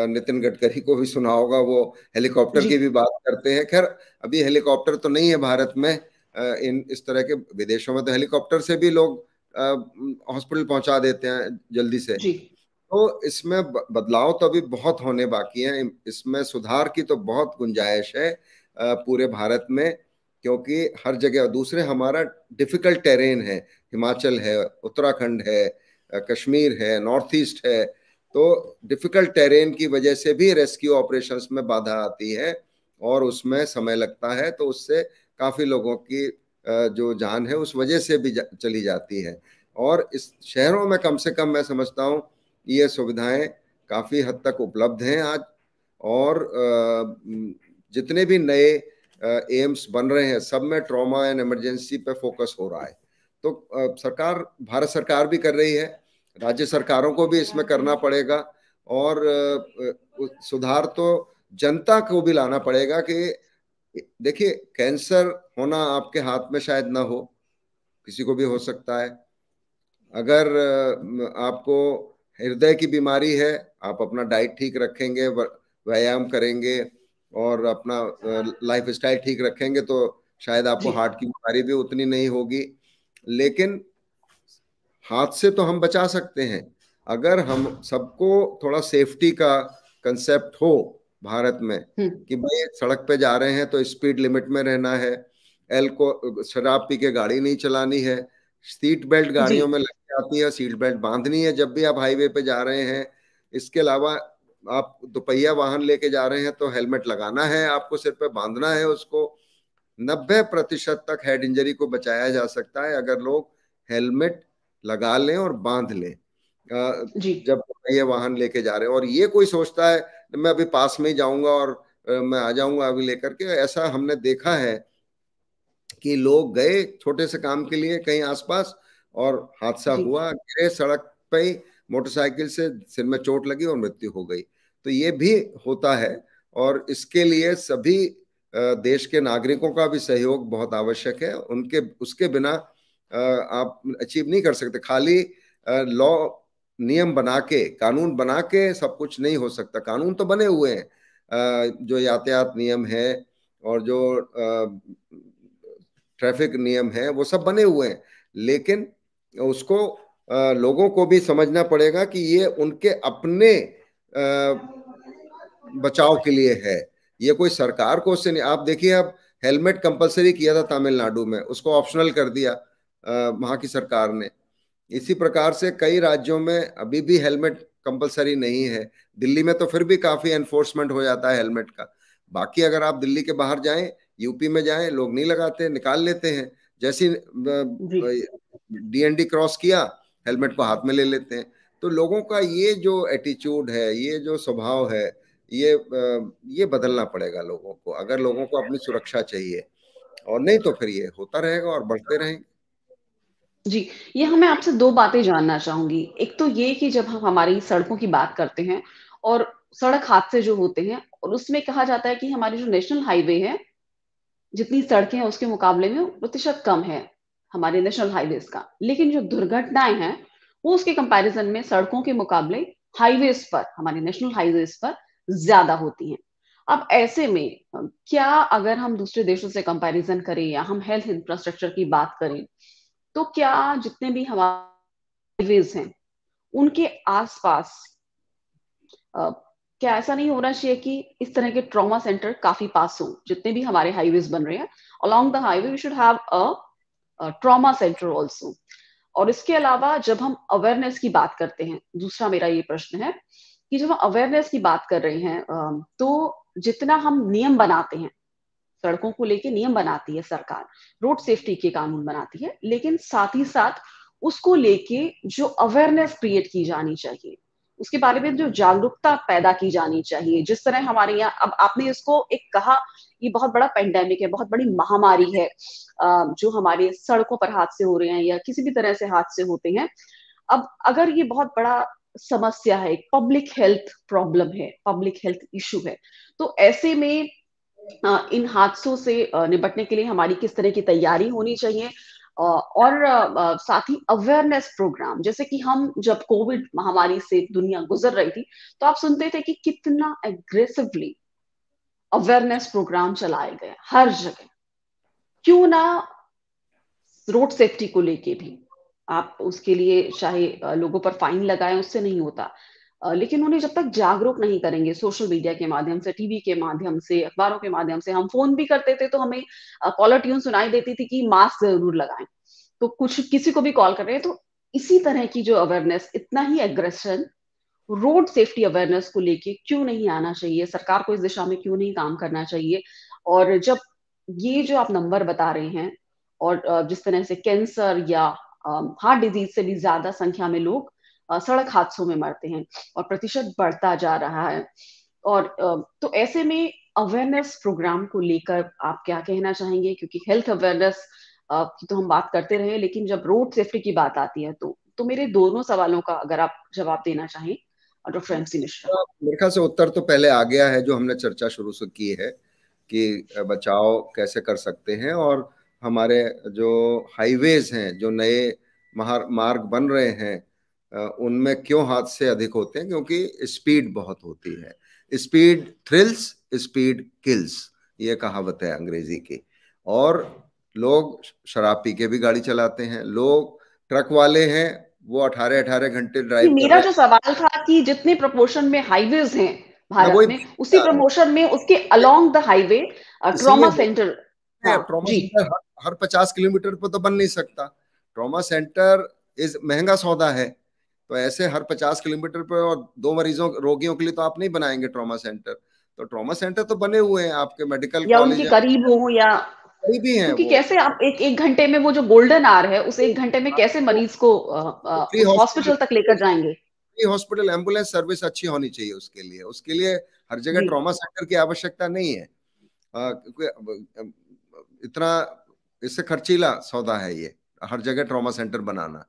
नितिन गडकरी को भी सुना होगा वो हेलीकॉप्टर की भी बात करते हैं खैर अभी हेलीकॉप्टर तो नहीं है भारत में इन इस तरह के विदेशों में तो हेलीकॉप्टर से भी लोग हॉस्पिटल पहुंचा देते हैं जल्दी से तो इसमें बदलाव तो अभी बहुत होने बाकी हैं इसमें सुधार की तो बहुत गुंजाइश है पूरे भारत में क्योंकि हर जगह दूसरे हमारा डिफिकल्ट टेरेन है हिमाचल है उत्तराखंड है कश्मीर है नॉर्थ ईस्ट है तो डिफिकल्ट टेरेन की वजह से भी रेस्क्यू ऑपरेशंस में बाधा आती है और उसमें समय लगता है तो उससे काफ़ी लोगों की जो जान है उस वजह से भी जा, चली जाती है और इस शहरों में कम से कम मैं समझता हूँ ये सुविधाएं काफ़ी हद तक उपलब्ध हैं आज और जितने भी नए एम्स बन रहे हैं सब में ट्रॉमा एंड इमरजेंसी पे फोकस हो रहा है तो सरकार भारत सरकार भी कर रही है राज्य सरकारों को भी इसमें करना पड़ेगा और सुधार तो जनता को भी लाना पड़ेगा कि देखिए कैंसर होना आपके हाथ में शायद ना हो किसी को भी हो सकता है अगर आपको हृदय की बीमारी है आप अपना डाइट ठीक रखेंगे व्यायाम करेंगे और अपना लाइफ स्टाइल ठीक रखेंगे तो शायद आपको हार्ट की बीमारी भी उतनी नहीं होगी लेकिन हाथ से तो हम बचा सकते हैं अगर हम सबको थोड़ा सेफ्टी का कंसेप्ट हो भारत में हम्म। कि भाई सड़क पे जा रहे हैं तो स्पीड लिमिट में रहना है एल को शराब पी के गाड़ी नहीं चलानी है सीट बेल्ट गाड़ियों में लग जाती है सीट बेल्ट बांधनी है जब भी आप हाईवे पे जा रहे हैं इसके अलावा आप दोपहिया वाहन लेके जा रहे हैं तो हेलमेट लगाना है आपको सिर पे बांधना है उसको नब्बे प्रतिशत तक हेड इंजरी को बचाया जा सकता है अगर लोग हेलमेट लगा लें और बांध लें जब ये वाहन लेके जा रहे हैं और ये कोई सोचता है मैं अभी पास में ही जाऊंगा और मैं आ जाऊंगा अभी लेकर के ऐसा हमने देखा है कि लोग गए छोटे से काम के लिए कहीं आसपास और हादसा हुआ गिरे सड़क पे मोटरसाइकिल से सिर में चोट लगी और मृत्यु हो गई तो ये भी होता है और इसके लिए सभी देश के नागरिकों का भी सहयोग बहुत आवश्यक है उनके उसके बिना आप अचीव नहीं कर सकते खाली लॉ नियम बना के कानून बना के सब कुछ नहीं हो सकता कानून तो बने हुए हैं जो यातायात नियम है और जो ट्रैफिक नियम है वो सब बने हुए हैं लेकिन उसको लोगों को भी समझना पड़ेगा कि ये उनके अपने बचाव के लिए है ये कोई सरकार को उससे नहीं आप देखिए अब हेलमेट कंपलसरी किया था तमिलनाडु में उसको ऑप्शनल कर दिया वहाँ की सरकार ने इसी प्रकार से कई राज्यों में अभी भी हेलमेट कंपलसरी नहीं है दिल्ली में तो फिर भी काफी एनफोर्समेंट हो जाता है हेलमेट का बाकी अगर आप दिल्ली के बाहर जाएं यूपी में जाएं लोग नहीं लगाते निकाल लेते हैं जैसी डीएनडी क्रॉस किया हेलमेट को हाथ में ले लेते हैं तो लोगों का ये जो एटीट्यूड है ये जो स्वभाव है ये ये बदलना पड़ेगा लोगों को अगर लोगों को अपनी सुरक्षा चाहिए और नहीं तो फिर ये होता रहेगा और बढ़ते रहेंगे जी, ये हमें आपसे दो बातें जानना चाहूंगी एक तो ये कि जब हम हमारी सड़कों की बात करते हैं और सड़क हादसे जो होते हैं और उसमें कहा जाता है कि हमारी जो नेशनल हाईवे है, जितनी सड़कें हैं उसके मुकाबले में प्रतिशत कम है, हमारे नेशनल हाईवेज़ का। लेकिन जो दुर्घटनाएं हैं, वो उसके कंपैरिज़न में सड़कों के मुकाबले हाईवेज़ पर, हमारे नेशनल हाईवेज़ पर ज़्यादा होती हैं। अब ऐसे में क्या अगर हम दूसरे देशों से कंपैरिज़न करें या हम हेल्थ इंफ्रास्ट्रक्चर की बात करें तो क्या जितने भी हमारे हैं उनके आसपास क्या ऐसा नहीं होना चाहिए कि इस तरह के ट्रॉमा सेंटर काफी पास हो जितने भी हमारे हाईवेज बन रहे हैं along the highway we should have a trauma centre also और इसके अलावा जब हम अवेयरनेस की बात करते हैं दूसरा मेरा ये प्रश्न है कि जब हम अवेयरनेस की बात कर रहे हैं तो जितना हम नियम बनाते हैं सड़कों को लेके नियम बनाती है सरकार रोड सेफ्टी के कानून बनाती है लेकिन साथ ही साथ उसको लेके जो अवेयरनेस क्रिएट की जानी चाहिए उसके बारे में जो जागरूकता पैदा की जानी चाहिए जिस तरह हमारे यहाँ अब आपने इसको एक कहा ये बहुत बड़ा पेंडेमिक है बहुत बड़ी महामारी है जो हमारे सड़कों पर हादसे हो रहे हैं या किसी भी तरह से हादसे होते हैं अब अगर ये बहुत बड़ा समस्या है पब्लिक हेल्थ प्रॉब्लम है पब्लिक हेल्थ इशू है तो ऐसे में इन हादसों से निपटने के लिए हमारी किस तरह की तैयारी होनी चाहिए और साथ ही अवेयरनेस प्रोग्राम जैसे कि हम जब कोविड महामारी से दुनिया गुजर रही थी तो आप सुनते थे कि कितना एग्रेसिवली अवेयरनेस प्रोग्राम चलाए गए हर जगह क्यों ना रोड सेफ्टी को लेके भी आप उसके लिए चाहे लोगों पर फाइन लगाए उससे नहीं होता लेकिन उन्हें जब तक जागरूक नहीं करेंगे सोशल मीडिया के माध्यम से टीवी के माध्यम से अखबारों के माध्यम से हम फोन भी करते थे तो हमें कॉलर ट्यून सुनाई देती थी कि मास्क जरूर लगाएं तो कुछ किसी को भी कॉल कर रहे हैं तो इसी तरह की जो अवेयरनेस इतना ही एग्रेशन रोड सेफ्टी अवेयरनेस को लेके क्यों नहीं आना चाहिए सरकार को इस दिशा में क्यों नहीं काम करना चाहिए और जब ये जो आप नंबर बता रहे हैं और जिस तरह से कैंसर या हार्ट डिजीज से भी ज्यादा संख्या में लोग सड़क हादसों में मरते हैं और प्रतिशत बढ़ता जा रहा है और तो ऐसे में अवेयरनेस प्रोग्राम को लेकर आप क्या कहना चाहेंगे क्योंकि हेल्थ अवेयरनेस की तो हम बात करते रहे लेकिन जब रोड सेफ्टी की बात आती है तो तो मेरे दोनों सवालों का अगर आप जवाब देना चाहें डॉक्टर एम सी मिश्रा मेरे ख्याल से उत्तर तो पहले आ गया है जो हमने चर्चा शुरू से की है कि बचाव कैसे कर सकते हैं और हमारे जो हाईवेज हैं जो नए मार्ग बन रहे हैं उनमें क्यों हाथ से अधिक होते हैं क्योंकि स्पीड बहुत होती है स्पीड थ्रिल्स स्पीड किल्स ये कहावत है अंग्रेजी की और लोग शराब पी के भी गाड़ी चलाते हैं लोग ट्रक वाले हैं वो अठारह अठारह घंटे ड्राइव मेरा जो सवाल था कि जितने प्रपोर्शन में हाईवेज हैं भारत में उसी प्रमोशन में उसके along the highway trauma centre trauma centre हर, हर पचास किलोमीटर पर तो बन नहीं सकता ट्रॉमा सेंटर इज महंगा सौदा है तो ऐसे हर पचास किलोमीटर पर और दो मरीजों रोगियों के लिए तो आप नहीं बनाएंगे ट्रॉमा सेंटर तो ट्रॉमा सेंटर तो बने हुए हैं आपके मेडिकल या उनके करीब हो या करीब ही क्योंकि कैसे आप एक एक घंटे में वो जो गोल्डन आर है उस एक घंटे में कैसे मरीज को हॉस्पिटल तक लेकर जाएंगे हॉस्पिटल एम्बुलेंस सर्विस अच्छी होनी चाहिए उसके लिए उसके लिए हर जगह ट्रॉमा सेंटर की आवश्यकता नहीं है इतना इससे खर्चीला सौदा है ये हर जगह ट्रॉमा सेंटर बनाना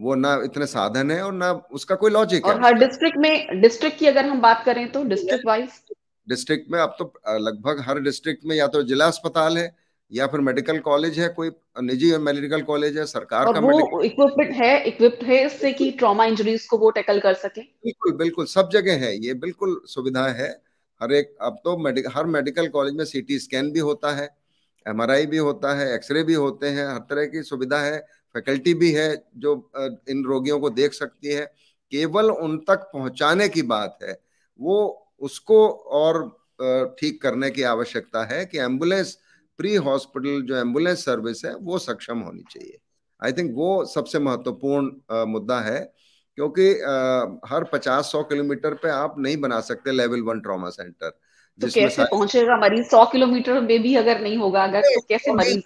वो ना इतने साधन है और ना उसका कोई लॉजिक है हर डिस्ट्रिक्ट में डिस्ट्रिक्ट की अगर हम बात करें तो डिस्ट्रिक्ट वाइज डिस्ट्रिक्ट में अब तो लगभग हर डिस्ट्रिक्ट में या तो जिला अस्पताल है या फिर मेडिकल कॉलेज है कोई निजी मेडिकल कॉलेज है सरकार और का इक्विपमेंट है इक्विप्ड है इससे कि ट्रॉमा इंजरीज को वो टैकल कर सके बिल्कुल बिल्कुल सब जगह है ये बिल्कुल सुविधा है हर एक अब तो मेडिक, हर मेडिकल कॉलेज में सीटी स्कैन भी होता है एमआरआई भी होता है एक्सरे भी होते हैं हर तरह की सुविधा है फैकल्टी भी है जो इन रोगियों को देख सकती है केवल उन तक पहुंचाने की बात है वो उसको और ठीक करने की आवश्यकता है कि एम्बुलेंस प्री हॉस्पिटल जो एम्बुलेंस सर्विस है वो सक्षम होनी चाहिए आई थिंक वो सबसे महत्वपूर्ण मुद्दा है क्योंकि आ, हर पचास सौ किलोमीटर पे आप नहीं बना सकते लेवल वन ट्रॉमा सेंटर तो कैसे पहुंचेगा मरीज सौ किलोमीटर में भी अगर नहीं होगा अगर तो कैसे मरीज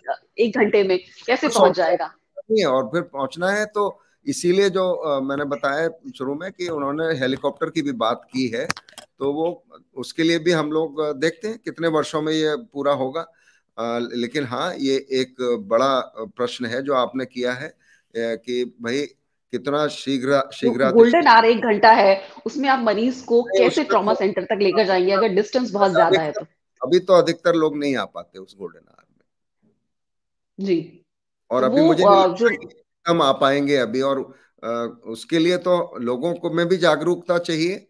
एक घंटे में कैसे पहुंच जाएगा नहीं है और फिर पहुंचना है तो इसीलिए जो मैंने बताया शुरू में कि उन्होंने हेलीकॉप्टर की भी बात की है तो वो उसके लिए भी हम लोग देखते हैं कितने वर्षों में ये पूरा होगा लेकिन हाँ ये एक बड़ा प्रश्न है जो आपने किया है कि भाई कितना शीघ्र शीघ्र गोल्डन आर एक घंटा है उसमें आप मरीज को कैसे ट्रॉमा सेंटर तो तक लेकर जाएंगे अगर डिस्टेंस बहुत ज्यादा है तो अभी तो अधिकतर लोग नहीं आ पाते उस गोल्डन आर में जी और अभी मुझे कम आ पाएंगे अभी और आ, उसके लिए तो लोगों को में भी जागरूकता चाहिए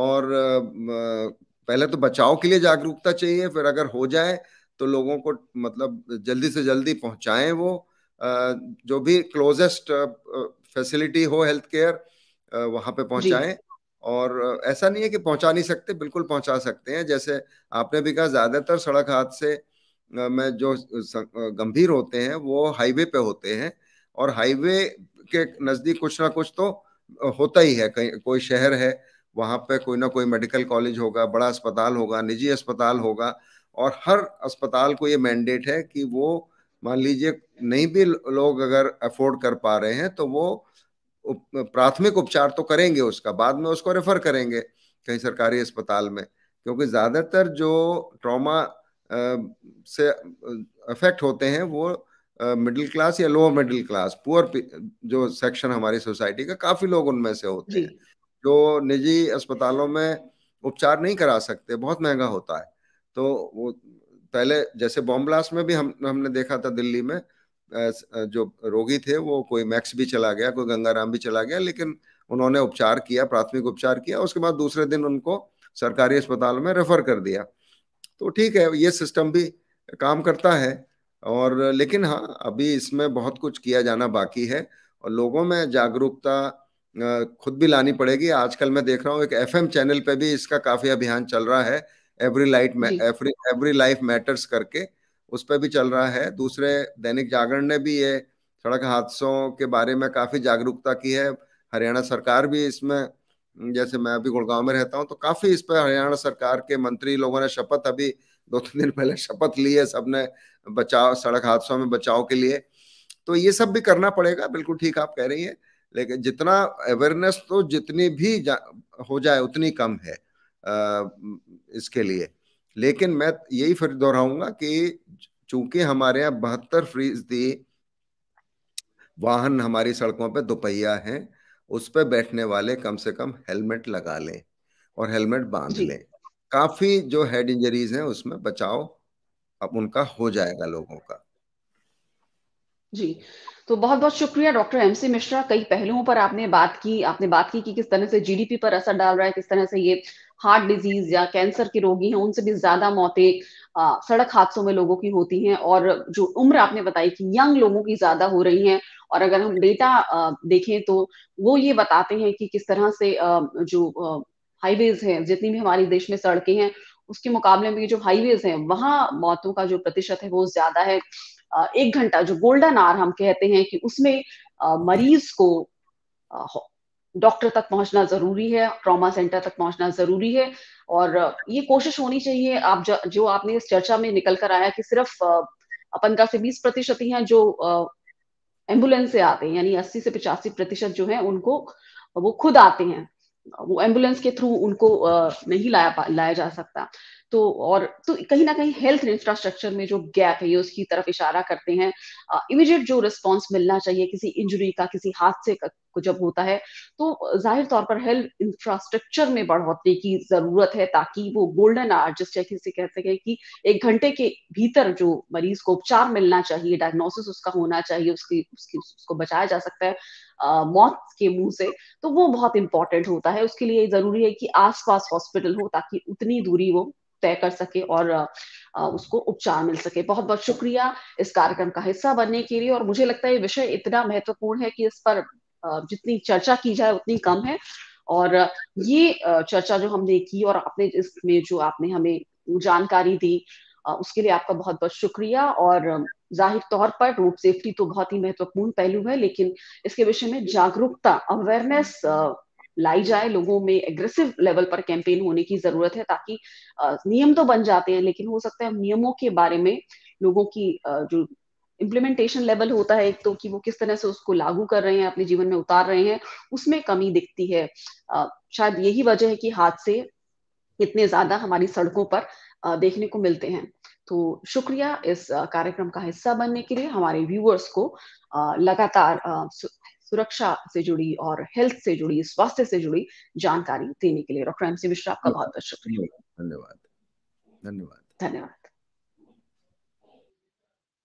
और आ, पहले तो बचाव के लिए जागरूकता चाहिए फिर अगर हो जाए तो लोगों को मतलब जल्दी से जल्दी पहुंचाएं वो आ, जो भी क्लोजेस्ट फैसिलिटी हो हेल्थ केयर वहां पे पहुंचाएं और ऐसा नहीं है कि पहुंचा नहीं सकते बिल्कुल पहुंचा सकते हैं जैसे आपने भी कहा ज्यादातर सड़क हादसे में जो गंभीर होते हैं वो हाईवे पे होते हैं और हाईवे के नज़दीक कुछ ना कुछ तो होता ही है कहीं कोई शहर है वहाँ पे कोई ना कोई मेडिकल कॉलेज होगा बड़ा अस्पताल होगा निजी अस्पताल होगा और हर अस्पताल को ये मैंडेट है कि वो मान लीजिए नहीं भी लोग अगर अफोर्ड कर पा रहे हैं तो वो प्राथमिक उपचार तो करेंगे उसका बाद में उसको रेफर करेंगे कहीं सरकारी अस्पताल में क्योंकि ज़्यादातर जो ट्रॉमा से अफेक्ट होते हैं वो मिडिल क्लास या लोअर मिडिल क्लास पुअर जो सेक्शन हमारी सोसाइटी का काफी लोग उनमें से होते हैं जो निजी अस्पतालों में उपचार नहीं करा सकते बहुत महंगा होता है तो वो पहले जैसे बॉम्ब ब्लास्ट में भी हम हमने देखा था दिल्ली में जो रोगी थे वो कोई मैक्स भी चला गया कोई गंगाराम भी चला गया लेकिन उन्होंने उपचार किया प्राथमिक उपचार किया उसके बाद दूसरे दिन उनको सरकारी अस्पताल में रेफर कर दिया तो ठीक है ये सिस्टम भी काम करता है और लेकिन हाँ अभी इसमें बहुत कुछ किया जाना बाकी है और लोगों में जागरूकता खुद भी लानी पड़ेगी आजकल मैं देख रहा हूँ एक एफएम चैनल पे भी इसका काफी अभियान चल रहा है every light every every life matters करके उस पर भी चल रहा है दूसरे दैनिक जागरण ने भी ये सड़क हादसों के बारे में काफी जागरूकता की है हरियाणा सरकार भी इसमें हम्म, जैसे मैं अभी गुड़गांव में रहता हूँ तो काफी इस पर हरियाणा सरकार के मंत्री लोगों ने शपथ अभी [laughs] दो तीन दिन पहले शपथ ली है सबने बचाव सड़क हादसों में बचाव के लिए तो ये सब भी करना पड़ेगा बिल्कुल ठीक आप कह रही है लेकिन जितना अवेयरनेस तो जितनी भी जा, हो जाए उतनी कम है आ, इसके लिए लेकिन मैं यही फिर दोहराऊंगा कि चूंकि हमारे यहाँ बहत्तर फीसदी वाहन हमारी सड़कों पर दोपहिया हैं उस पर बैठने वाले कम से कम हेलमेट लगा लें और हेलमेट बांध लें काफी जो हेड इंजरीज हैं उसमें बचाव अब उनका हो जाएगा लोगों का जी तो बहुत बहुत शुक्रिया डॉक्टर एम सी मिश्रा कई पहलुओं पर आपने बात की आपने बात की कि किस तरह से जीडीपी पर असर डाल रहा है किस तरह से ये हार्ट डिजीज या कैंसर के रोगी हैं उनसे भी ज्यादा मौतें सड़क हादसों में लोगों की होती हैं और जो उम्र आपने बताई कि यंग लोगों की ज्यादा हो रही है और अगर हम डेटा देखें तो वो ये बताते हैं कि किस तरह से जो हाईवेज है जितनी भी हमारे देश में सड़कें हैं उसके मुकाबले में जो हाईवेज हैं वहां मौतों का जो प्रतिशत है वो ज्यादा है एक घंटा जो गोल्डन आर हम कहते हैं कि उसमें मरीज को डॉक्टर तक पहुंचना जरूरी है ट्रॉमा सेंटर तक पहुंचना जरूरी है और ये कोशिश होनी चाहिए आप ज, जो आपने इस चर्चा में निकल कर आया कि सिर्फ पंद्रह से बीस प्रतिशत ही है जो एम्बुलेंस से आते हैं यानी अस्सी से पिचासी प्रतिशत जो है उनको वो खुद आते हैं वो एम्बुलेंस के थ्रू उनको नहीं लाया लाया जा सकता तो और तो कहीं ना कहीं हेल्थ इंफ्रास्ट्रक्चर में जो गैप है ये उसकी तरफ इशारा करते हैं इमीडिएट जो रिस्पॉन्स मिलना चाहिए किसी इंजरी का किसी हादसे का जब होता है तो जाहिर तौर पर हेल्थ इंफ्रास्ट्रक्चर में बढ़ोतरी की जरूरत है ताकि वो गोल्डन आर जिससे किसी कह सके कि एक घंटे के भीतर जो मरीज को उपचार मिलना चाहिए डायग्नोसिस उसका होना चाहिए उसकी उसकी उसको बचाया जा सकता है आ, मौत के मुंह से तो वो बहुत इंपॉर्टेंट होता है उसके लिए जरूरी है कि आसपास हॉस्पिटल हो ताकि उतनी दूरी वो तय कर सके और उसको उपचार मिल सके बहुत बहुत शुक्रिया इस कार्यक्रम का हिस्सा बनने के लिए और मुझे लगता है ये विषय इतना महत्वपूर्ण है कि इस पर जितनी चर्चा की जाए उतनी कम है और ये चर्चा जो हमने की और आपने इसमें जो आपने हमें जानकारी दी उसके लिए आपका बहुत बहुत शुक्रिया और जाहिर तौर पर रोड सेफ्टी तो बहुत ही महत्वपूर्ण पहलू है लेकिन इसके विषय में जागरूकता अवेयरनेस लाई जाए लोगों में एग्रेसिव लेवल पर कैंपेन होने की जरूरत है ताकि नियम तो बन जाते हैं लेकिन हो सकता है नियमों के बारे में लोगों की जो इम्प्लीमेंटेशन लेवल होता है एक तो कि वो किस तरह से उसको लागू कर रहे हैं अपने जीवन में उतार रहे हैं उसमें कमी दिखती है शायद यही वजह है कि हादसे इतने ज्यादा हमारी सड़कों पर देखने को मिलते हैं तो शुक्रिया इस कार्यक्रम का हिस्सा बनने के लिए हमारे व्यूअर्स को लगातार सुरक्षा से जुड़ी और हेल्थ से जुड़ी स्वास्थ्य से जुड़ी जानकारी देने के लिए डॉक्टर एम सी मिश्रा आपका बहुत बहुत शुक्रिया धन्यवाद धन्यवाद धन्यवाद